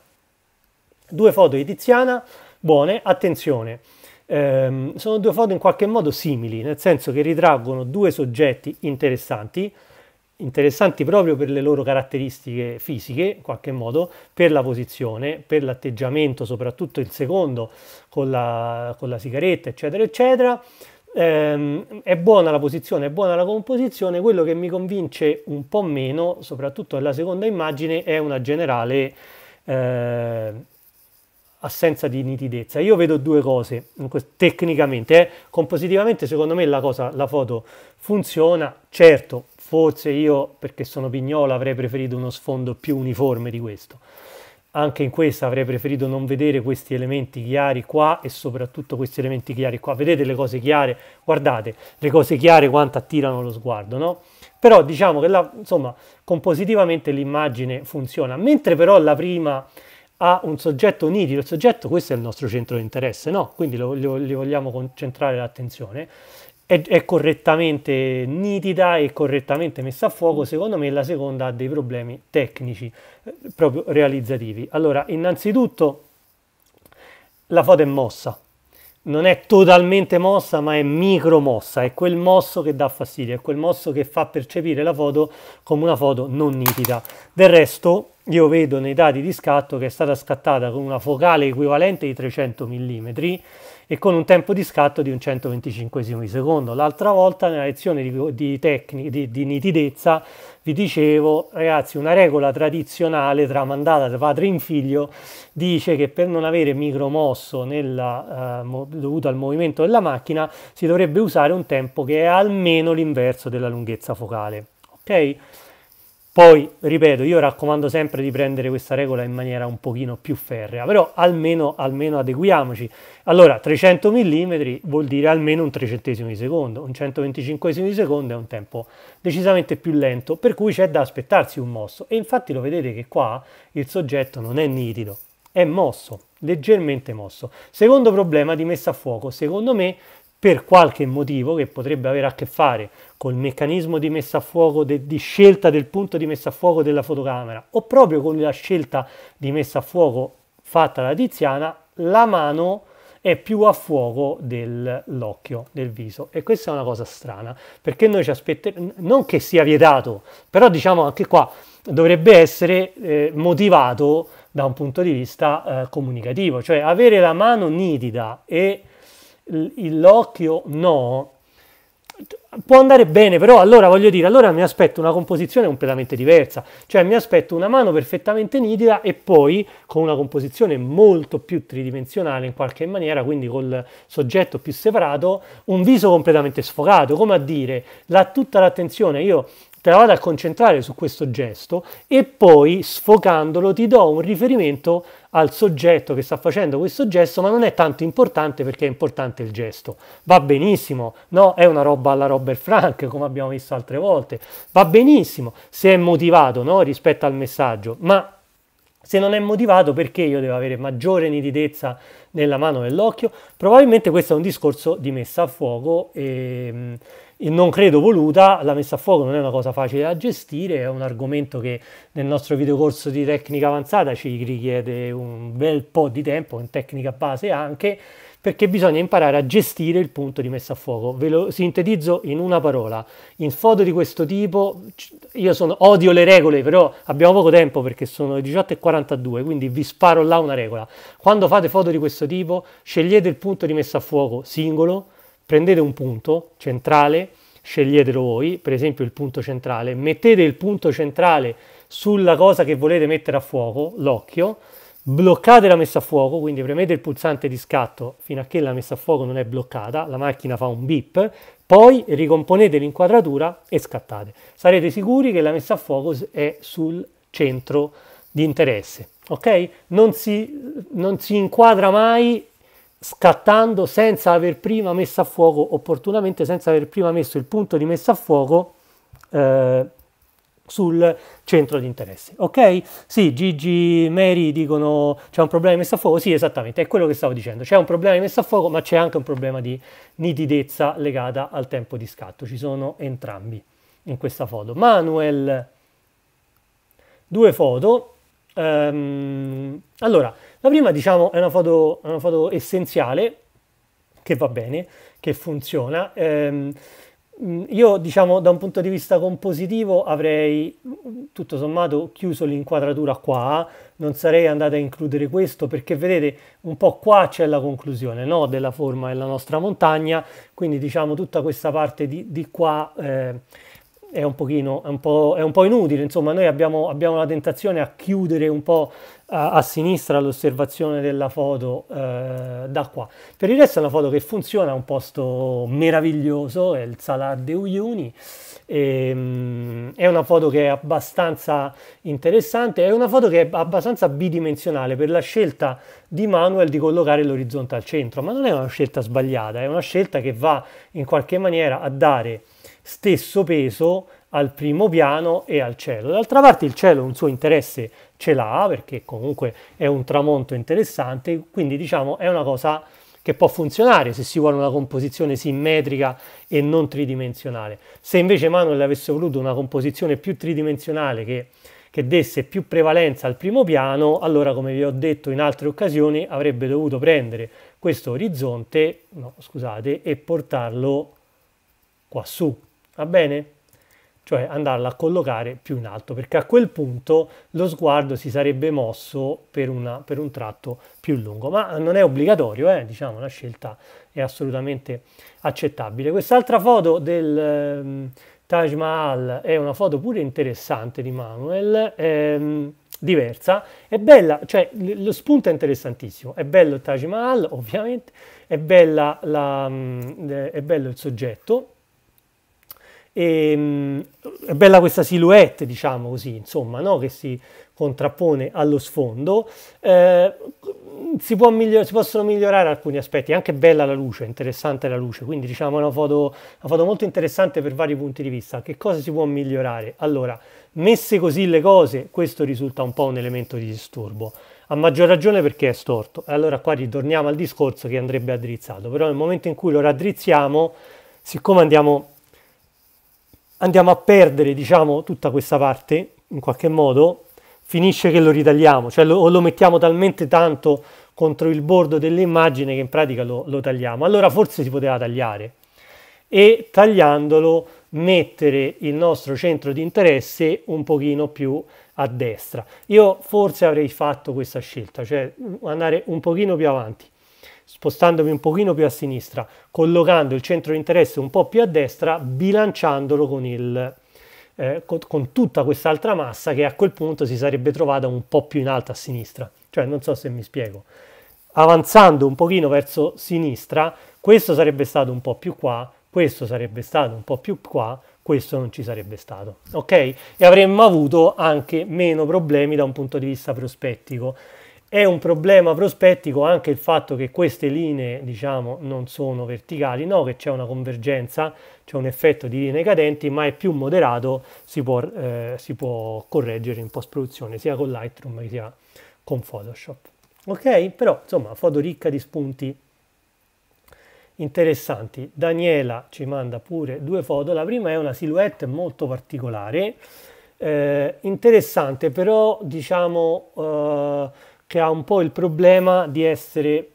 due foto di Tiziana, buone, attenzione, ehm, sono due foto in qualche modo simili, nel senso che ritraggono due soggetti interessanti, interessanti proprio per le loro caratteristiche fisiche, in qualche modo, per la posizione, per l'atteggiamento, soprattutto il secondo con la, con la sigaretta, eccetera, eccetera. Ehm, è buona la posizione, è buona la composizione, quello che mi convince un po' meno, soprattutto nella seconda immagine, è una generale... Eh, assenza di nitidezza. Io vedo due cose tecnicamente, eh. compositivamente secondo me la, cosa, la foto funziona, certo, forse io perché sono pignola avrei preferito uno sfondo più uniforme di questo. Anche in questa avrei preferito non vedere questi elementi chiari qua e soprattutto questi elementi chiari qua. Vedete le cose chiare? Guardate, le cose chiare quanto attirano lo sguardo, no? Però diciamo che la, insomma, compositivamente l'immagine funziona, mentre però la prima a un soggetto nitido, il soggetto questo è il nostro centro di interesse, no? Quindi lo, gli vogliamo concentrare l'attenzione, è, è, correttamente nitida e correttamente messa a fuoco, secondo me la seconda ha dei problemi tecnici, eh, proprio realizzativi. Allora, innanzitutto la foto è mossa, non è totalmente mossa ma è micro mossa, è quel mosso che dà fastidio, è quel mosso che fa percepire la foto come una foto non nitida. Del resto io vedo nei dati di scatto che è stata scattata con una focale equivalente di 300 mm e con un tempo di scatto di un 125 di secondo. L'altra volta nella lezione di, di, tecni, di, di, nitidezza vi dicevo, ragazzi, una regola tradizionale tramandata da padre in figlio dice che per non avere micromosso nella, eh, dovuto al movimento della macchina si dovrebbe usare un tempo che è almeno l'inverso della lunghezza focale. Okay? Poi, ripeto, io raccomando sempre di prendere questa regola in maniera un pochino più ferrea, però almeno, almeno adeguiamoci. Allora, 300 mm vuol dire almeno un 3 di secondo, un 125 di secondo è un tempo decisamente più lento, per cui c'è da aspettarsi un mosso. E infatti lo vedete che qua il soggetto non è nitido, è mosso, leggermente mosso. Secondo problema di messa a fuoco, secondo me per qualche motivo che potrebbe avere a che fare col meccanismo di messa a fuoco, de, di scelta del punto di messa a fuoco della fotocamera o proprio con la scelta di messa a fuoco fatta da Tiziana, la mano è più a fuoco dell'occhio, del viso. E questa è una cosa strana, perché noi ci aspettiamo, non che sia vietato, però diciamo anche qua dovrebbe essere eh, motivato da un punto di vista eh, comunicativo, cioè avere la mano nitida e l'occhio no, può andare bene, però allora voglio dire, allora mi aspetto una composizione completamente diversa, cioè mi aspetto una mano perfettamente nitida e poi con una composizione molto più tridimensionale in qualche maniera, quindi col soggetto più separato, un viso completamente sfocato, come a dire, la, tutta l'attenzione, io la vado a concentrare su questo gesto e poi sfocandolo ti do un riferimento al soggetto che sta facendo questo gesto, ma non è tanto importante perché è importante il gesto. Va benissimo, no? È una roba alla Robert Frank, come abbiamo visto altre volte. Va benissimo se è motivato no? rispetto al messaggio, ma se non è motivato perché io devo avere maggiore nitidezza nella mano e nell'occhio? Probabilmente questo è un discorso di messa a fuoco. E, ehm, non credo voluta, la messa a fuoco non è una cosa facile da gestire, è un argomento che nel nostro videocorso di tecnica avanzata ci richiede un bel po' di tempo, in tecnica base anche, perché bisogna imparare a gestire il punto di messa a fuoco. Ve lo sintetizzo in una parola. In foto di questo tipo, io sono, odio le regole, però abbiamo poco tempo perché sono le 18.42, quindi vi sparo là una regola. Quando fate foto di questo tipo, scegliete il punto di messa a fuoco singolo, prendete un punto centrale, sceglietelo voi, per esempio il punto centrale, mettete il punto centrale sulla cosa che volete mettere a fuoco, l'occhio, bloccate la messa a fuoco, quindi premete il pulsante di scatto fino a che la messa a fuoco non è bloccata, la macchina fa un beep, poi ricomponete l'inquadratura e scattate. Sarete sicuri che la messa a fuoco è sul centro di interesse, ok? Non si, non si inquadra mai scattando senza aver prima messo a fuoco, opportunamente senza aver prima messo il punto di messa a fuoco eh, sul centro di interesse. Ok? Sì, Gigi, Mary dicono c'è un problema di messa a fuoco. Sì, esattamente, è quello che stavo dicendo. C'è un problema di messa a fuoco, ma c'è anche un problema di nitidezza legata al tempo di scatto. Ci sono entrambi in questa foto. Manuel, due foto. Um, allora, la prima, diciamo, è una foto, una foto essenziale, che va bene, che funziona. Ehm, mm, io, diciamo, da un punto di vista compositivo avrei tutto sommato chiuso l'inquadratura qua, non sarei andato a includere questo perché vedete un po' qua c'è la conclusione no? della forma della nostra montagna, quindi diciamo tutta questa parte di, di qua eh, è, un pochino, è, un è, un po', inutile, insomma noi abbiamo, abbiamo la tentazione a chiudere un po' a sinistra l'osservazione della foto eh, da qua. Per il resto è una foto che funziona, è un posto meraviglioso, è il Salar de Uyuni, e, ehm, mh, è una foto che è abbastanza interessante, è una foto che è abbastanza bidimensionale per la scelta di Manuel di collocare l'orizzonte al centro, ma non è una scelta sbagliata, è una scelta che va in qualche maniera a dare stesso peso al primo piano e al cielo. D'altra parte il cielo un suo interesse ce l'ha perché comunque è un tramonto interessante, quindi diciamo è una cosa che può funzionare se si vuole una composizione simmetrica e non tridimensionale. Se invece Manuel avesse voluto una composizione più tridimensionale che, che desse più prevalenza al primo piano, allora come vi ho detto in altre occasioni avrebbe dovuto prendere questo orizzonte, no, scusate, e portarlo quassù. Va bene? cioè andarla a collocare più in alto, perché a quel punto lo sguardo si sarebbe mosso per, una, per un tratto più lungo, ma non è obbligatorio, eh? diciamo, la scelta è assolutamente accettabile. Quest'altra foto del ehm, Taj Mahal è una foto pure interessante di Manuel, ehm, diversa, è bella, cioè lo spunto è interessantissimo, è bello il Taj Mahal ovviamente, è, la, la, mm, è bello il soggetto, e, ehm, è bella questa silhouette, diciamo così, insomma, no? che si contrappone allo sfondo. Eh, si, miglior si, possono migliorare alcuni aspetti, è anche bella la luce, interessante la luce, quindi diciamo è una foto, una foto molto interessante per vari punti di vista. Che cosa si può migliorare? Allora, messe così le cose, questo risulta un po' un elemento di disturbo a maggior ragione perché è storto. E Allora qua ritorniamo al discorso che andrebbe addrizzato, però nel momento in cui lo raddrizziamo, siccome andiamo andiamo a perdere, diciamo, tutta questa parte, in qualche modo, finisce che lo ritagliamo, cioè lo, lo mettiamo talmente tanto contro il bordo dell'immagine che in pratica lo, lo tagliamo. Allora forse si poteva tagliare e tagliandolo mettere il nostro centro di interesse un pochino più a destra. Io forse avrei fatto questa scelta, cioè andare un pochino più avanti spostandomi un pochino più a sinistra, collocando il centro di interesse un po' più a destra, bilanciandolo con, il, eh, con, con tutta quest'altra massa che a quel punto si sarebbe trovata un po' più in alto a sinistra. Cioè, non so se mi spiego. Avanzando un pochino verso sinistra, questo sarebbe stato un po' più qua, questo sarebbe stato un po' più qua, questo non ci sarebbe stato, ok? E avremmo avuto anche meno problemi da un punto di vista prospettico. È un problema prospettico anche il fatto che queste linee, diciamo, non sono verticali, no, che c'è una convergenza, c'è un effetto di linee cadenti, ma è più moderato, si può, eh, si può correggere in post-produzione, sia con Lightroom che sia con Photoshop. Ok? Però, insomma, foto ricca di spunti interessanti. Daniela ci manda pure due foto, la prima è una silhouette molto particolare, eh, interessante, però, diciamo... Eh, che ha un po' il problema di essere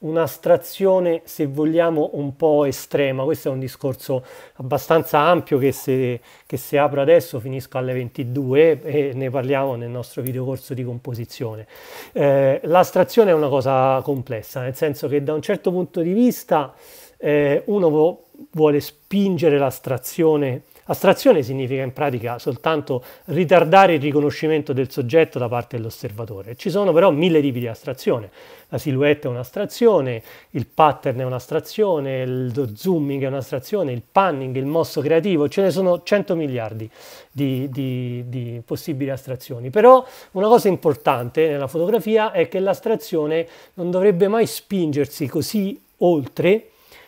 un'astrazione, se vogliamo, un po' estrema. Questo è un discorso abbastanza ampio che se, che se apro adesso finisco alle 22 e ne parliamo nel nostro videocorso di composizione. Eh, l'astrazione è una cosa complessa, nel senso che da un certo punto di vista eh, uno vuole spingere l'astrazione Astrazione significa in pratica soltanto ritardare il riconoscimento del soggetto da parte dell'osservatore. Ci sono però mille tipi di astrazione. La silhouette è un'astrazione, il pattern è un'astrazione, lo zooming è un'astrazione, il panning, il mosso creativo, ce ne sono 100 miliardi di, di, di possibili astrazioni. Però una cosa importante nella fotografia è che l'astrazione non dovrebbe mai spingersi così oltre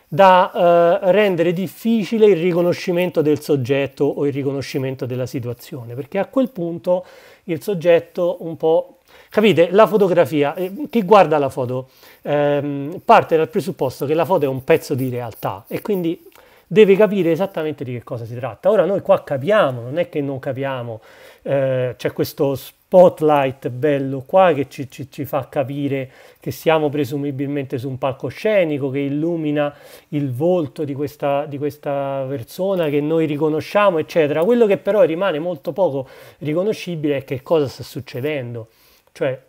da eh, rendere difficile il riconoscimento del soggetto o il riconoscimento della situazione, perché a quel punto il soggetto un po'... Capite? La fotografia, eh, chi guarda la foto ehm, parte dal presupposto che la foto è un pezzo di realtà e quindi deve capire esattamente di che cosa si tratta. Ora noi qua capiamo, non è che non capiamo, eh, c'è questo spotlight bello qua che ci, ci, ci, fa capire che siamo presumibilmente su un palcoscenico che illumina il volto di questa, di questa persona che noi riconosciamo, eccetera. Quello che però rimane molto poco riconoscibile è che cosa sta succedendo, cioè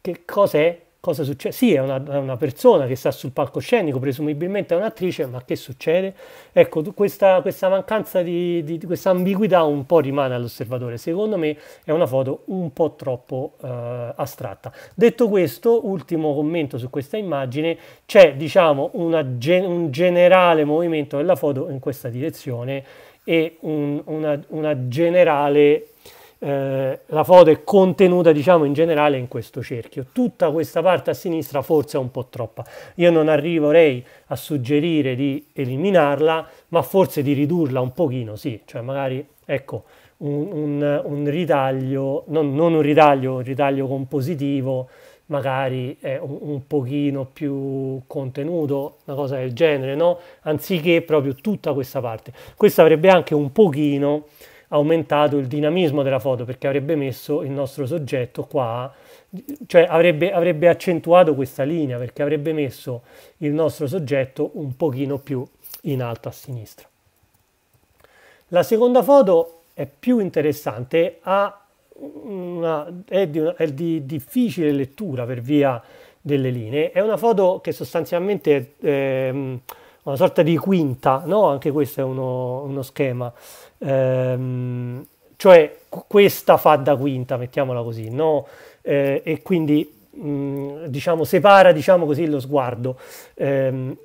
che cos'è Cosa succede? Sì, è una, è una, persona che sta sul palcoscenico, presumibilmente è un'attrice, ma che succede? Ecco, questa, questa mancanza di, di, di, questa ambiguità un po' rimane all'osservatore. Secondo me è una foto un po' troppo eh, astratta. Detto questo, ultimo commento su questa immagine, c'è diciamo gen, un generale movimento della foto in questa direzione e un, una, una generale eh, la foto è contenuta diciamo in generale in questo cerchio tutta questa parte a sinistra forse è un po' troppa io non arriverei a suggerire di eliminarla ma forse di ridurla un pochino sì cioè magari ecco un, un, un ritaglio non, non, un ritaglio un ritaglio compositivo magari eh, un, un pochino più contenuto, una cosa del genere, no? Anziché proprio tutta questa parte. Questo avrebbe anche un pochino aumentato il dinamismo della foto perché avrebbe messo il nostro soggetto qua, cioè avrebbe, avrebbe accentuato questa linea perché avrebbe messo il nostro soggetto un pochino più in alto a sinistra. La seconda foto è più interessante, ha una, è, di, è di difficile lettura per via delle linee, è una foto che sostanzialmente... È, eh, una sorta di quinta, no? anche questo è uno, uno schema Ehm, cioè questa fa da quinta, mettiamola così, no? Eh, e quindi mh, diciamo separa diciamo così lo sguardo ehm,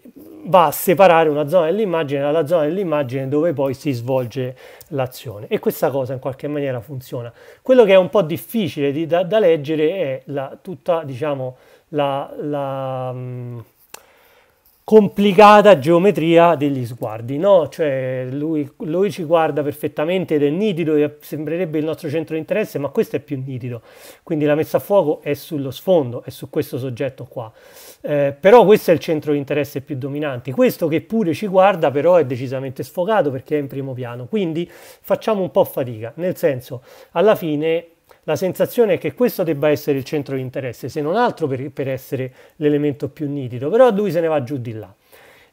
va a separare una zona dell'immagine dalla zona dell'immagine dove poi si svolge l'azione e questa cosa in qualche maniera funziona quello che è un po' difficile di, da, da, leggere è la, tutta diciamo la, la mh, complicata geometria degli sguardi, no? Cioè lui, lui, ci guarda perfettamente ed è nidido, sembrerebbe il nostro centro di interesse, ma questo è più nitido. quindi la messa a fuoco è sullo sfondo, è su questo soggetto qua. Eh, però questo è il centro di interesse più dominante, questo che pure ci guarda però è decisamente sfocato perché è in primo piano, quindi facciamo un po' fatica, nel senso alla fine la sensazione è che questo debba essere il centro di interesse, se non altro per, per essere l'elemento più nitido, però lui se ne va giù di là.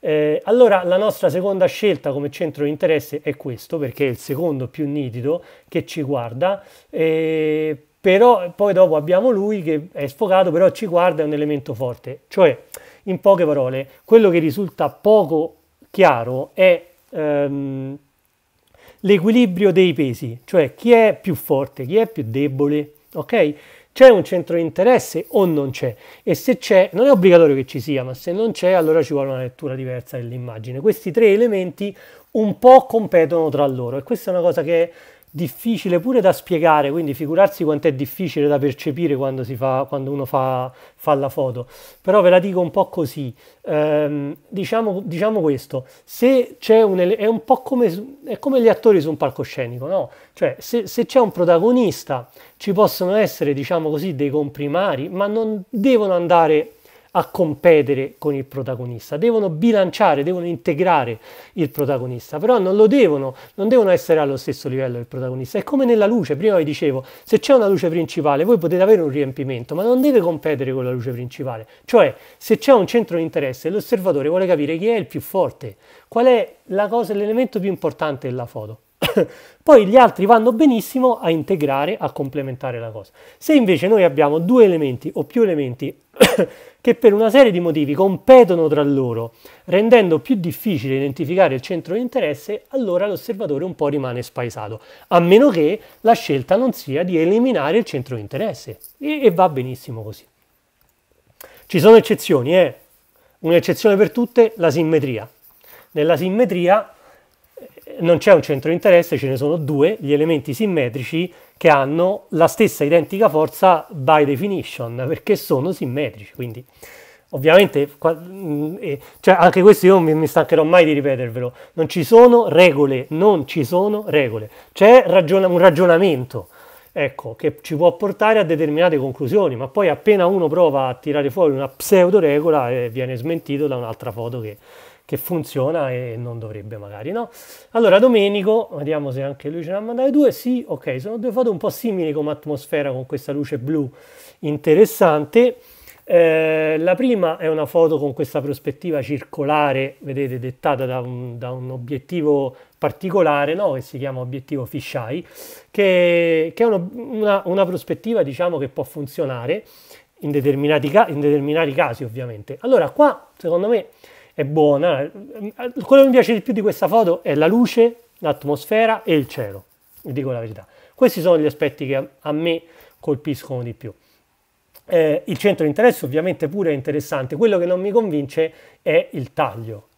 Eh, allora la nostra seconda scelta come centro di interesse è questo, perché è il secondo più nitido che ci guarda, eh, però poi dopo abbiamo lui che è sfocato, però ci guarda è un elemento forte, cioè in poche parole quello che risulta poco chiaro è... Ehm, l'equilibrio dei pesi, cioè chi è più forte, chi è più debole, ok? C'è un centro di interesse o non c'è? E se c'è, non è obbligatorio che ci sia, ma se non c'è allora ci vuole una lettura diversa dell'immagine. Questi tre elementi un po' competono tra loro e questa è una cosa che difficile pure da spiegare, quindi figurarsi quanto è difficile da percepire quando, fa, quando uno fa, fa, la foto. Però ve la dico un po' così, ehm, diciamo, diciamo, questo, se c'è un, è un po' come, come, gli attori su un palcoscenico, no? Cioè, se, se c'è un protagonista ci possono essere, diciamo così, dei comprimari, ma non devono andare a competere con il protagonista, devono bilanciare, devono integrare il protagonista, però non lo devono, non devono essere allo stesso livello del protagonista. È come nella luce, prima vi dicevo, se c'è una luce principale voi potete avere un riempimento, ma non deve competere con la luce principale, cioè se c'è un centro di interesse l'osservatore vuole capire chi è il più forte, qual è la cosa, l'elemento più importante della foto. poi gli altri vanno benissimo a integrare, a complementare la cosa. Se invece noi abbiamo due elementi o più elementi che per una serie di motivi competono tra loro, rendendo più difficile identificare il centro di interesse, allora l'osservatore un po' rimane spaesato, a meno che la scelta non sia di eliminare il centro di interesse. E, e va benissimo così. Ci sono eccezioni, eh? Un'eccezione per tutte, la simmetria. Nella simmetria non c'è un centro di interesse, ce ne sono due, gli elementi simmetrici che hanno la stessa identica forza by definition, perché sono simmetrici, quindi ovviamente, mm, eh, cioè anche questo io mi, mi stancherò mai di ripetervelo, non ci sono regole, non ci sono regole, c'è ragion un ragionamento, ecco, che ci può portare a determinate conclusioni, ma poi appena uno prova a tirare fuori una pseudo regola eh, viene smentito da un'altra foto che che funziona e non dovrebbe magari, no? Allora Domenico, vediamo se anche lui ce ne ha mandate due, sì, ok, sono due foto un po' simili come atmosfera con questa luce blu interessante. Eh, la prima è una foto con questa prospettiva circolare, vedete, dettata da un, da un obiettivo particolare, no? che si chiama obiettivo fisheye, che, che è uno, una, una, prospettiva diciamo, che può funzionare in determinati, in determinati casi ovviamente. Allora qua, secondo me, è buona. Quello che mi piace di più di questa foto è la luce, l'atmosfera e il cielo, vi dico la verità. Questi sono gli aspetti che a me colpiscono di più. Eh, il centro di interesse ovviamente pure è interessante, quello che non mi convince è il taglio,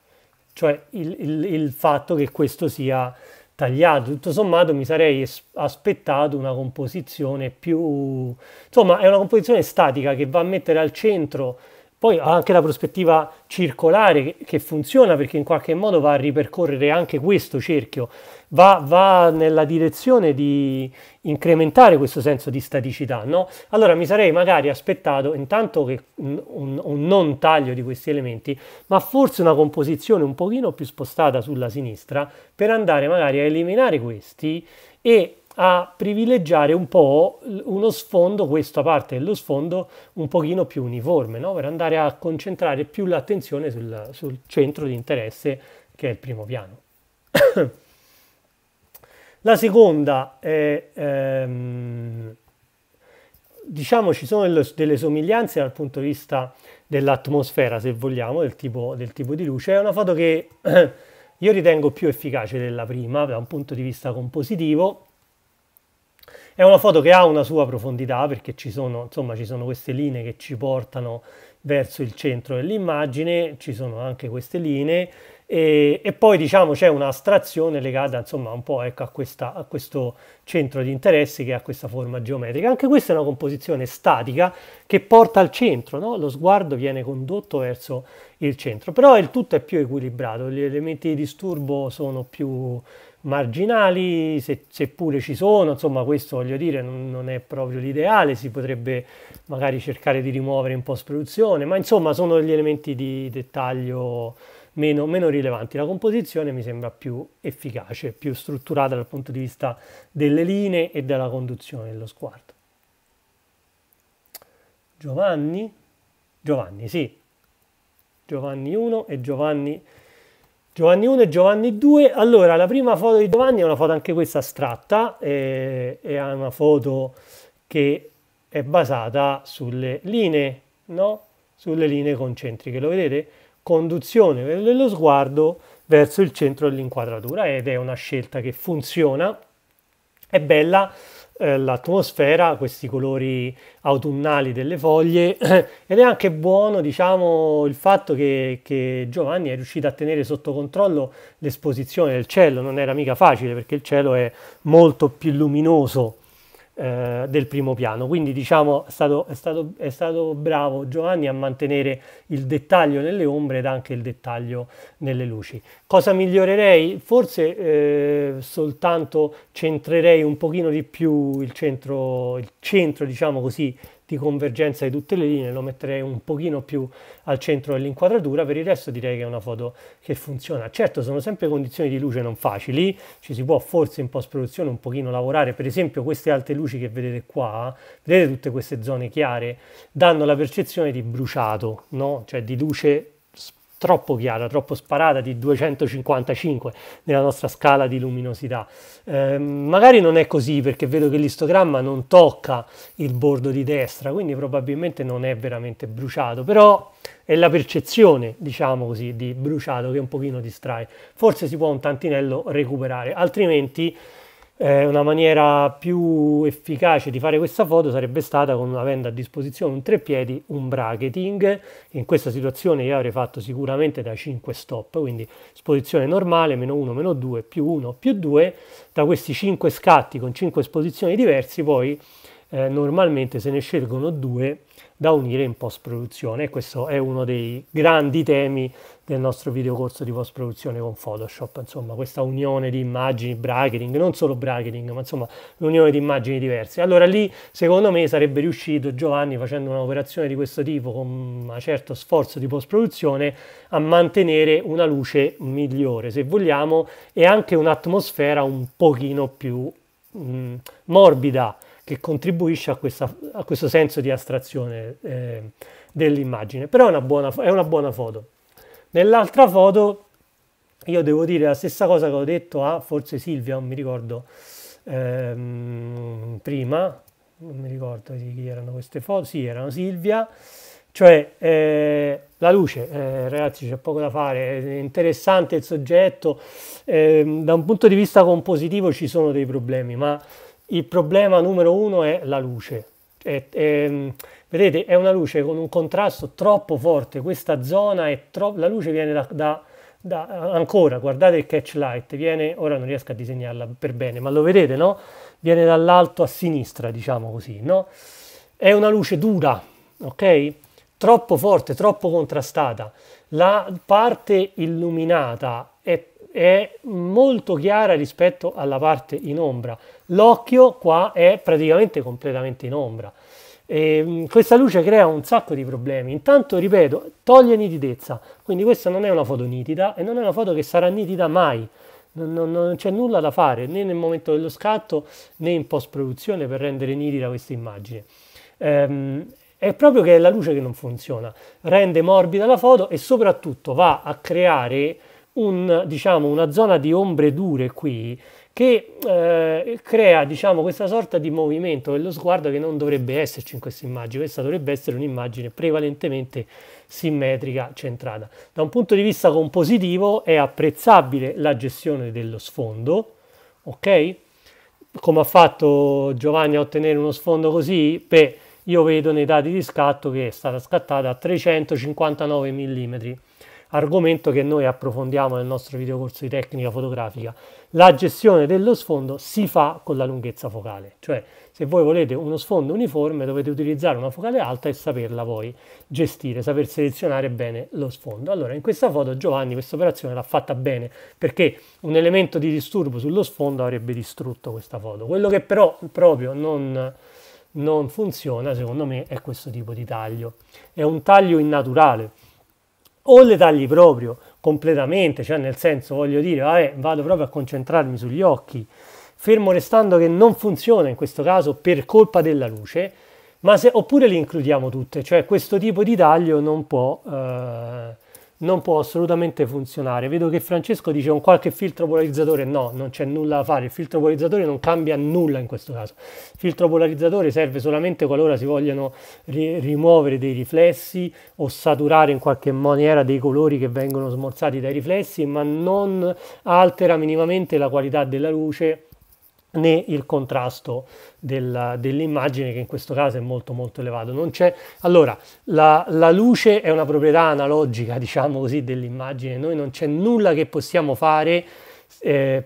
cioè il, il, il fatto che questo sia tagliato. Tutto sommato mi sarei aspettato una composizione più... insomma è una composizione statica che va a mettere al centro poi ha anche la prospettiva circolare che funziona perché in qualche modo va a ripercorrere anche questo cerchio, va, va nella direzione di incrementare questo senso di staticità. No? Allora mi sarei magari aspettato intanto che un, un non taglio di questi elementi, ma forse una composizione un pochino più spostata sulla sinistra per andare magari a eliminare questi e a privilegiare un po' uno sfondo, questa parte dello sfondo, un pochino più uniforme, no? per andare a concentrare più l'attenzione sul, sul centro di interesse che è il primo piano. La seconda è, ehm, diciamo, ci sono delle somiglianze dal punto di vista dell'atmosfera, se vogliamo, del tipo, del tipo, di luce. È una foto che io ritengo più efficace della prima da un punto di vista compositivo, è una foto che ha una sua profondità perché ci sono, insomma, ci sono queste linee che ci portano verso il centro dell'immagine, ci sono anche queste linee e, e poi diciamo c'è un'astrazione legata insomma un po' ecco, a, questa, a questo centro di interessi che ha questa forma geometrica. Anche questa è una composizione statica che porta al centro, no? lo sguardo viene condotto verso il centro, però il tutto è più equilibrato, gli elementi di disturbo sono più marginali, se, seppure ci sono, insomma questo voglio dire non, non, è proprio l'ideale, si potrebbe magari cercare di rimuovere in post-produzione, ma insomma sono gli elementi di dettaglio meno, meno rilevanti. La composizione mi sembra più efficace, più strutturata dal punto di vista delle linee e della conduzione dello sguardo. Giovanni? Giovanni, sì. Giovanni 1 e Giovanni Giovanni 1 e Giovanni 2. Allora, la prima foto di Giovanni è una foto anche questa astratta, eh, è una foto che è basata sulle linee, no? Sulle linee concentriche, lo vedete? Conduzione dello sguardo verso il centro dell'inquadratura ed è una scelta che funziona, è bella, eh, l'atmosfera, questi colori autunnali delle foglie ed è anche buono diciamo il fatto che, che Giovanni è riuscito a tenere sotto controllo l'esposizione del cielo, non era mica facile perché il cielo è molto più luminoso eh, del primo piano. Quindi diciamo è stato, è, stato, è stato, bravo Giovanni a mantenere il dettaglio nelle ombre ed anche il dettaglio nelle luci. Cosa migliorerei? Forse eh, soltanto centrerei un pochino di più il centro, il centro diciamo così, di convergenza di tutte le linee, lo metterei un pochino più al centro dell'inquadratura, per il resto direi che è una foto che funziona. Certo sono sempre condizioni di luce non facili, ci si può forse in post-produzione un pochino lavorare, per esempio queste alte luci che vedete qua, vedete tutte queste zone chiare, danno la percezione di bruciato, no? cioè di luce troppo chiara, troppo sparata di 255 nella nostra scala di luminosità. Eh, magari non è così perché vedo che l'istogramma non tocca il bordo di destra, quindi probabilmente non è veramente bruciato, però è la percezione, diciamo così, di bruciato che un pochino distrae. Forse si può un tantinello recuperare, altrimenti eh, una maniera più efficace di fare questa foto sarebbe stata con, avendo a disposizione un tre piedi, un bracketing. In questa situazione io avrei fatto sicuramente da 5 stop, quindi esposizione normale, meno 1, meno 2, più 1, più 2. Da questi 5 scatti con 5 esposizioni diversi poi eh, normalmente se ne scelgono 2 da unire in post-produzione e questo è uno dei grandi temi del nostro videocorso di post-produzione con Photoshop, insomma questa unione di immagini, bracketing, non solo bracketing, ma insomma l'unione di immagini diverse. Allora lì secondo me sarebbe riuscito Giovanni facendo un'operazione di questo tipo con un certo sforzo di post-produzione a mantenere una luce migliore se vogliamo e anche un'atmosfera un pochino più mh, mm, morbida che contribuisce a, questa, a questo senso di astrazione eh, dell'immagine. Però è una buona, è una buona foto. Nell'altra foto io devo dire la stessa cosa che ho detto a forse Silvia, non mi ricordo ehm, prima, non mi ricordo di chi erano queste foto, sì erano Silvia, cioè eh, la luce, eh, ragazzi c'è poco da fare, è interessante il soggetto, eh, da un punto di vista compositivo ci sono dei problemi, ma il problema numero uno è la luce. È, è, mm, vedete, è una luce con un contrasto troppo forte, questa zona è troppo... la luce viene da, da, da, ancora, guardate il catch light, viene, ora non riesco a disegnarla per bene, ma lo vedete, no? Viene dall'alto a sinistra, diciamo così, no? È una luce dura, ok? Troppo forte, troppo contrastata. La parte illuminata è molto chiara rispetto alla parte in ombra. L'occhio qua è praticamente completamente in ombra. E ehm, questa luce crea un sacco di problemi. Intanto, ripeto, toglie nitidezza, quindi questa non è una foto nitida e non è una foto che sarà nitida mai. Non, non, non c'è nulla da fare né nel momento dello scatto né in post-produzione per rendere nitida questa immagine. Ehm, è proprio che è la luce che non funziona, rende morbida la foto e soprattutto va a creare un, diciamo, una zona di ombre dure qui che eh, crea diciamo, questa sorta di movimento dello sguardo che non dovrebbe esserci in questa immagine, questa dovrebbe essere un'immagine prevalentemente simmetrica, centrata. Da un punto di vista compositivo è apprezzabile la gestione dello sfondo, ok? Come ha fatto Giovanni a ottenere uno sfondo così? Beh, io vedo nei dati di scatto che è stata scattata a 359 mm argomento che noi approfondiamo nel nostro videocorso di tecnica fotografica. La gestione dello sfondo si fa con la lunghezza focale, cioè se voi volete uno sfondo uniforme dovete utilizzare una focale alta e saperla poi gestire, saper selezionare bene lo sfondo. Allora in questa foto Giovanni questa operazione l'ha fatta bene perché un elemento di disturbo sullo sfondo avrebbe distrutto questa foto. Quello che però proprio non non funziona secondo me è questo tipo di taglio. È un taglio innaturale o le tagli proprio completamente, cioè nel senso voglio dire, vabbè, vado proprio a concentrarmi sugli occhi, fermo restando che non funziona in questo caso per colpa della luce, se, oppure le includiamo tutte, cioè questo tipo di taglio non può eh, non può assolutamente funzionare. Vedo che Francesco dice un qualche filtro polarizzatore, no, non c'è nulla da fare, il filtro polarizzatore non cambia nulla in questo caso. Il filtro polarizzatore serve solamente qualora si vogliano ri rimuovere dei riflessi o saturare in qualche maniera dei colori che vengono smorzati dai riflessi, ma non altera minimamente la qualità della luce né il contrasto del, dell'immagine che in questo caso è molto molto elevato. allora, la, la, luce è una proprietà analogica, diciamo così, dell'immagine, noi non c'è nulla che possiamo fare eh,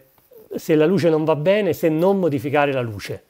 se la luce non va bene se non modificare la luce.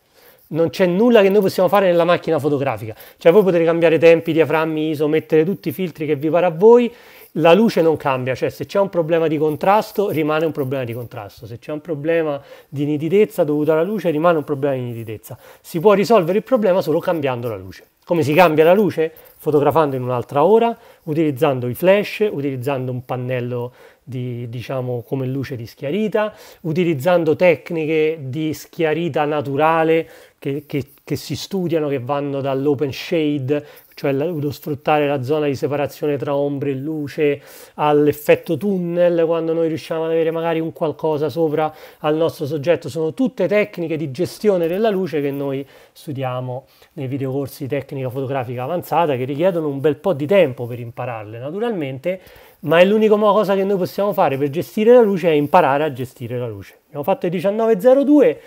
Non c'è nulla che noi possiamo fare nella macchina fotografica, cioè voi potete cambiare tempi, diaframmi, ISO, mettere tutti i filtri che vi pare a voi la luce non cambia, cioè se c'è un problema di contrasto rimane un problema di contrasto, se c'è un problema di nitidezza dovuto alla luce rimane un problema di nitidezza. Si può risolvere il problema solo cambiando la luce. Come si cambia la luce? Fotografando in un'altra ora, utilizzando i flash, utilizzando un pannello di, diciamo, come luce di schiarita, utilizzando tecniche di schiarita naturale che, che, che si studiano, che vanno dall'open shade, cioè lo sfruttare la zona di separazione tra ombre e luce, all'effetto tunnel quando noi riusciamo ad avere magari un qualcosa sopra al nostro soggetto, sono tutte tecniche di gestione della luce che noi studiamo nei videocorsi di tecnica fotografica avanzata che richiedono un bel po' di tempo per impararle naturalmente, ma è l'unica cosa che noi possiamo fare per gestire la luce è imparare a gestire la luce. Abbiamo fatto il 1902.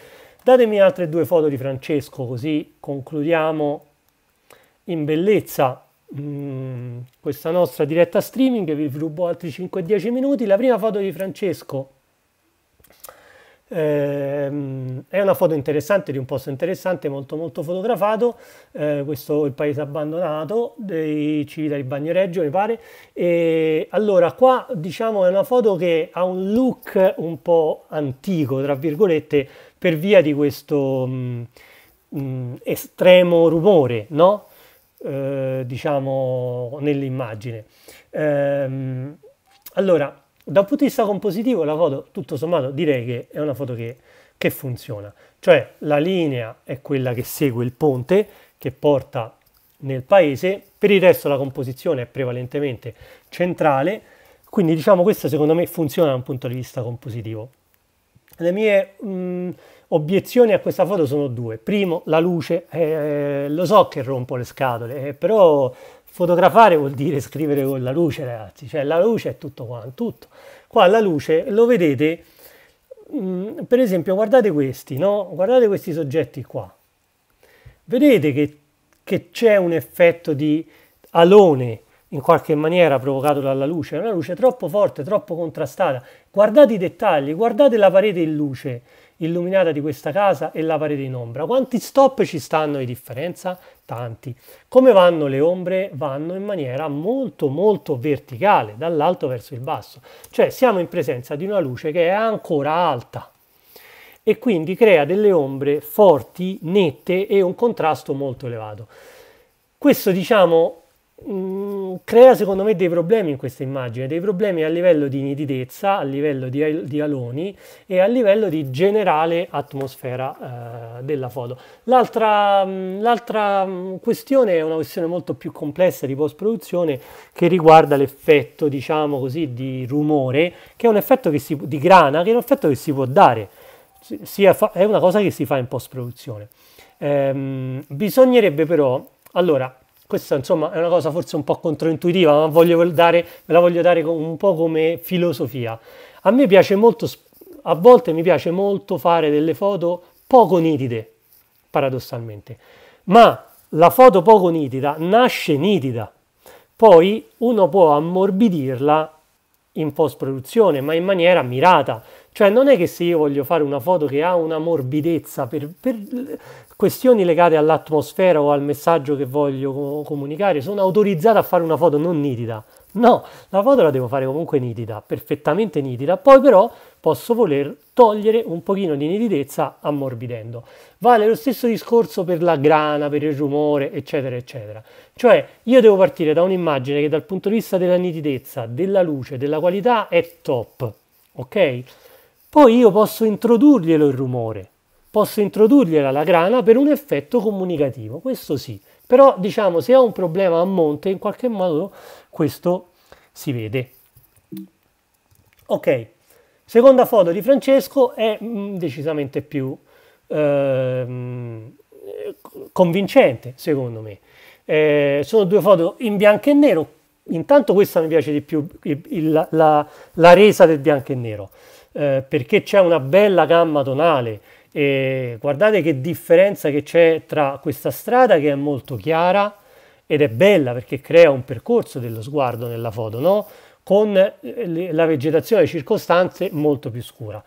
Datemi altre due foto di Francesco così concludiamo in bellezza mm, questa nostra diretta streaming, vi rubo altri 5-10 minuti. La prima foto di Francesco ehm, è una foto interessante di un posto interessante, molto molto fotografato, eh, questo è il paese abbandonato dei Civita di Bagnoreggio mi pare. E, allora qua diciamo è una foto che ha un look un po' antico, tra virgolette, per via di questo... Mh, mm, mm, estremo rumore, no? Eh, diciamo, nell'immagine. Ehm, allora, da un punto di vista compositivo la foto, tutto sommato, direi che è una foto che, che funziona. Cioè la linea è quella che segue il ponte, che porta nel paese, per il resto la composizione è prevalentemente centrale, quindi diciamo questa secondo me funziona da un punto di vista compositivo. Le mie mh, mm, obiezioni a questa foto sono due. Primo, la luce. Eh, eh, lo so che rompo le scatole, eh, però fotografare vuol dire scrivere con la luce, ragazzi. Cioè la luce è tutto quanto, tutto. Qua la luce, lo vedete, mh, mm, per esempio, guardate questi, no? Guardate questi soggetti qua. Vedete che, che c'è un effetto di alone, in qualche maniera provocato dalla luce, è una luce troppo forte, troppo contrastata. Guardate i dettagli, guardate la parete in luce illuminata di questa casa e la parete in ombra. Quanti stop ci stanno di differenza? Tanti. Come vanno le ombre? Vanno in maniera molto molto verticale, dall'alto verso il basso. Cioè siamo in presenza di una luce che è ancora alta e quindi crea delle ombre forti, nette e un contrasto molto elevato. Questo diciamo Mm, crea secondo me dei problemi in questa immagine, dei problemi a livello di nitidezza, a livello di, di aloni e a livello di generale atmosfera eh, della foto. L'altra mm, mm, questione è una questione molto più complessa di post-produzione che riguarda l'effetto, diciamo così, di rumore, che è un effetto che si, di grana, che è un effetto che si può dare, è una cosa che si fa in post-produzione. Eh, bisognerebbe però, allora, questa insomma è una cosa forse un po' controintuitiva, ma voglio dare, ve la voglio dare un po' come filosofia. A me piace molto, a volte mi piace molto fare delle foto poco nitide, paradossalmente, ma la foto poco nitida nasce nitida, poi uno può ammorbidirla in post-produzione, ma in maniera mirata. Cioè non è che se io voglio fare una foto che ha una morbidezza per, per questioni legate all'atmosfera o al messaggio che voglio comunicare, sono autorizzato a fare una foto non nitida. No, la foto la devo fare comunque nitida, perfettamente nitida, poi però posso voler togliere un pochino di nitidezza ammorbidendo. Vale lo stesso discorso per la grana, per il rumore, eccetera, eccetera. Cioè, io devo partire da un'immagine che dal punto di vista della nitidezza, della luce, della qualità è top, ok? Poi io posso introdurglielo il rumore, posso introdurgliela alla grana per un effetto comunicativo, questo sì. Però diciamo se ho un problema a monte in qualche modo questo si vede. Ok, seconda foto di Francesco è mh, mm, decisamente più eh, convincente secondo me. Eh, sono due foto in bianco e nero, intanto questa mi piace di più, il, la, la, resa del bianco e nero, eh, perché c'è una bella gamma tonale, e guardate che differenza che c'è tra questa strada che è molto chiara ed è bella perché crea un percorso dello sguardo nella foto, no? con eh, la vegetazione circostanze molto più scura.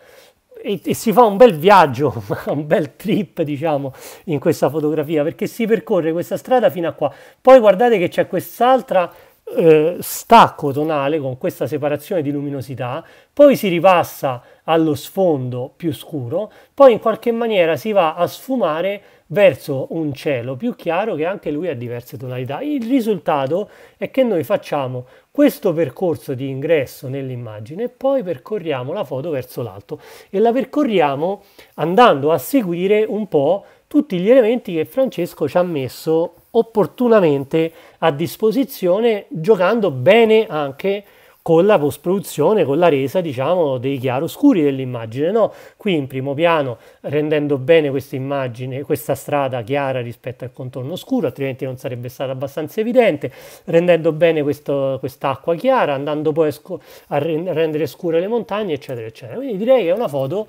E, e, si fa un bel viaggio, un bel trip diciamo in questa fotografia perché si percorre questa strada fino a qua. Poi guardate che c'è quest'altra eh, stacco tonale con questa separazione di luminosità, poi si ripassa allo sfondo più scuro, poi in qualche maniera si va a sfumare verso un cielo più chiaro che anche lui ha diverse tonalità. Il risultato è che noi facciamo questo percorso di ingresso nell'immagine e poi percorriamo la foto verso l'alto e la percorriamo andando a seguire un po' tutti gli elementi che Francesco ci ha messo opportunamente a disposizione giocando bene anche con la post produzione, con la resa diciamo dei chiaroscuri dell'immagine, no? Qui in primo piano rendendo bene questa immagine, questa strada chiara rispetto al contorno scuro, altrimenti non sarebbe stata abbastanza evidente, rendendo bene quest'acqua chiara, andando poi a, a, rendere scure le montagne, eccetera, eccetera. Quindi direi che è una foto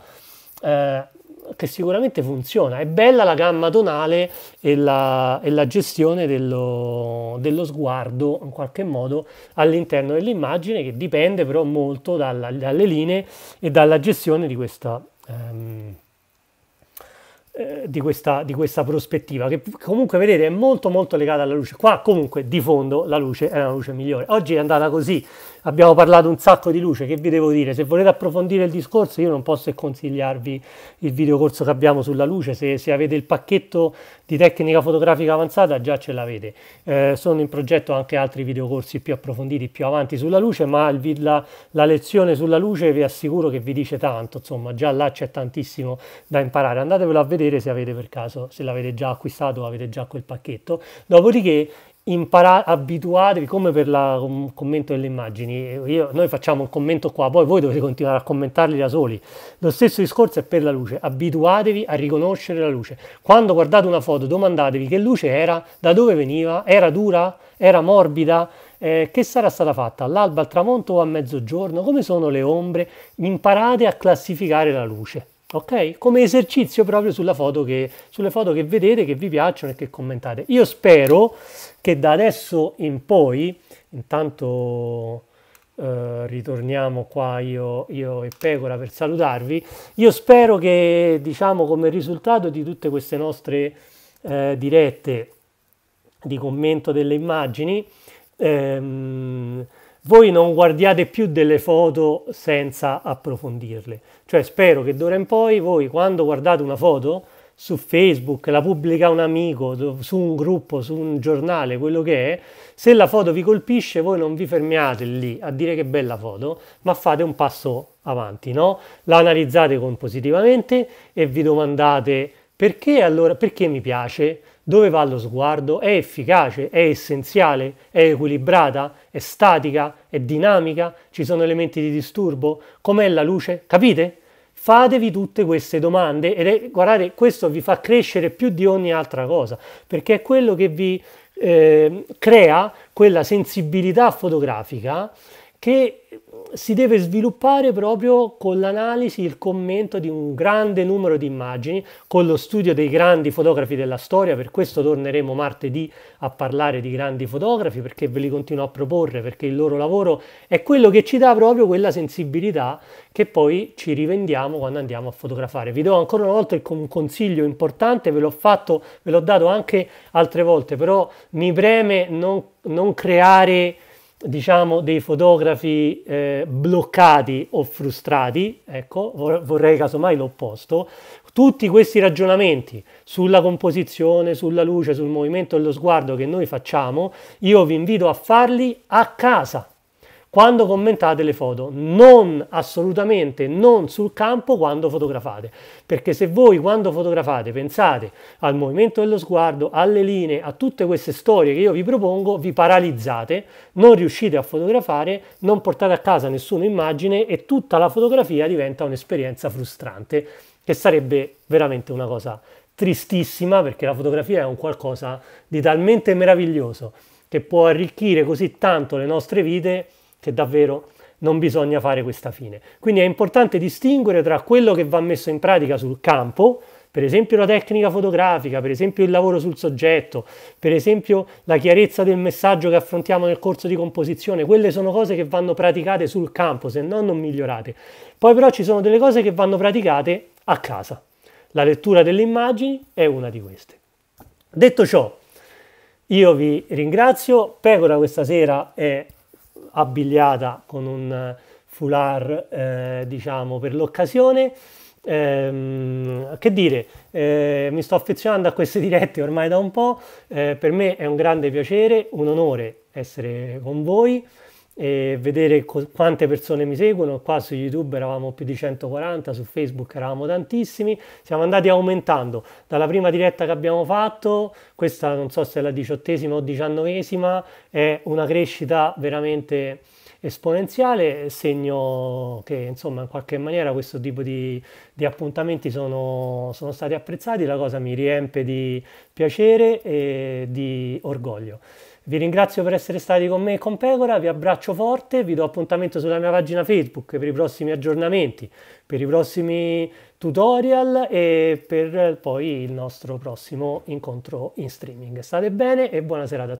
eh, che sicuramente funziona. È bella la gamma tonale e la, e la gestione dello, dello, sguardo in qualche modo all'interno dell'immagine che dipende però molto dalla, dalle linee e dalla gestione di questa... Um, eh, di, questa, di questa prospettiva, che comunque vedete è molto molto legata alla luce. Qua comunque di fondo la luce è una luce migliore. Oggi è andata così, abbiamo parlato un sacco di luce, che vi devo dire? Se volete approfondire il discorso io non posso che consigliarvi il video corso che abbiamo sulla luce, se, se avete il pacchetto di tecnica fotografica avanzata già ce l'avete. Eh, sono in progetto anche altri videocorsi più approfonditi più avanti sulla luce, ma il, la, la, lezione sulla luce vi assicuro che vi dice tanto, insomma già là c'è tantissimo da imparare, andatevelo a vedere vedere se avete per caso, se l'avete già acquistato o avete già quel pacchetto. Dopodiché imparate, abituatevi come per il commento delle immagini. Io, noi facciamo un commento qua, poi voi dovete continuare a commentarli da soli. Lo stesso discorso è per la luce. Abituatevi a riconoscere la luce. Quando guardate una foto, domandatevi che luce era, da dove veniva, era dura, era morbida. Eh, che sarà stata fatta all'alba, al tramonto o a mezzogiorno, come sono le ombre, imparate a classificare la luce ok? Come esercizio proprio foto che, sulle foto che vedete, che vi piacciono e che commentate. Io spero che da adesso in poi, intanto eh, ritorniamo qua io, io, e Pecora per salutarvi, io spero che diciamo come risultato di tutte queste nostre eh, dirette di commento delle immagini, ehm, voi non guardiate più delle foto senza approfondirle. Cioè spero che d'ora in poi voi quando guardate una foto su Facebook, la pubblica un amico, su un gruppo, su un giornale, quello che è, se la foto vi colpisce voi non vi fermiate lì a dire che bella foto, ma fate un passo avanti, no? La analizzate compositivamente e vi domandate perché allora, perché mi piace? Dove va lo sguardo? È efficace? È essenziale? È equilibrata? È statica? È dinamica? Ci sono elementi di disturbo? Com'è la luce? Capite? Fatevi tutte queste domande ed è, guardate, questo vi fa crescere più di ogni altra cosa, perché è quello che vi eh, crea quella sensibilità fotografica che si deve sviluppare proprio con l'analisi, il commento di un grande numero di immagini, con lo studio dei grandi fotografi della storia, per questo torneremo martedì a parlare di grandi fotografi, perché ve li continuo a proporre, perché il loro lavoro è quello che ci dà proprio quella sensibilità che poi ci rivendiamo quando andiamo a fotografare. Vi do ancora una volta un consiglio importante, ve l'ho fatto, ve l'ho dato anche altre volte, però mi preme non, non creare diciamo, dei fotografi eh, bloccati o frustrati, ecco, vorrei casomai l'opposto, tutti questi ragionamenti sulla composizione, sulla luce, sul movimento e lo sguardo che noi facciamo, io vi invito a farli a casa, quando commentate le foto, non assolutamente non sul campo quando fotografate, perché se voi quando fotografate pensate al movimento dello sguardo, alle linee, a tutte queste storie che io vi propongo, vi paralizzate, non riuscite a fotografare, non portate a casa nessuna immagine e tutta la fotografia diventa un'esperienza frustrante, che sarebbe veramente una cosa tristissima perché la fotografia è un qualcosa di talmente meraviglioso che può arricchire così tanto le nostre vite che davvero non bisogna fare questa fine. Quindi è importante distinguere tra quello che va messo in pratica sul campo, per esempio la tecnica fotografica, per esempio il lavoro sul soggetto, per esempio la chiarezza del messaggio che affrontiamo nel corso di composizione, quelle sono cose che vanno praticate sul campo, se no non migliorate. Poi però ci sono delle cose che vanno praticate a casa. La lettura delle immagini è una di queste. Detto ciò, io vi ringrazio, Pecora questa sera è abbigliata con un foulard, eh, diciamo, per l'occasione. Ehm, che dire, eh, mi sto affezionando a queste dirette ormai da un po', eh, per me è un grande piacere, un onore essere con voi e vedere co- quante persone mi seguono. Qua su YouTube eravamo più di 140, su Facebook eravamo tantissimi. Siamo andati aumentando dalla prima diretta che abbiamo fatto, questa non so se è la diciottesima o diciannovesima, è una crescita veramente esponenziale, segno che insomma in qualche maniera questo tipo di, di appuntamenti sono, sono, stati apprezzati, la cosa mi riempie di piacere e di orgoglio. Vi ringrazio per essere stati con me e con Pecora, vi abbraccio forte, vi do appuntamento sulla mia pagina Facebook per i prossimi aggiornamenti, per i prossimi tutorial e per poi il nostro prossimo incontro in streaming. State bene e buona serata a tutti.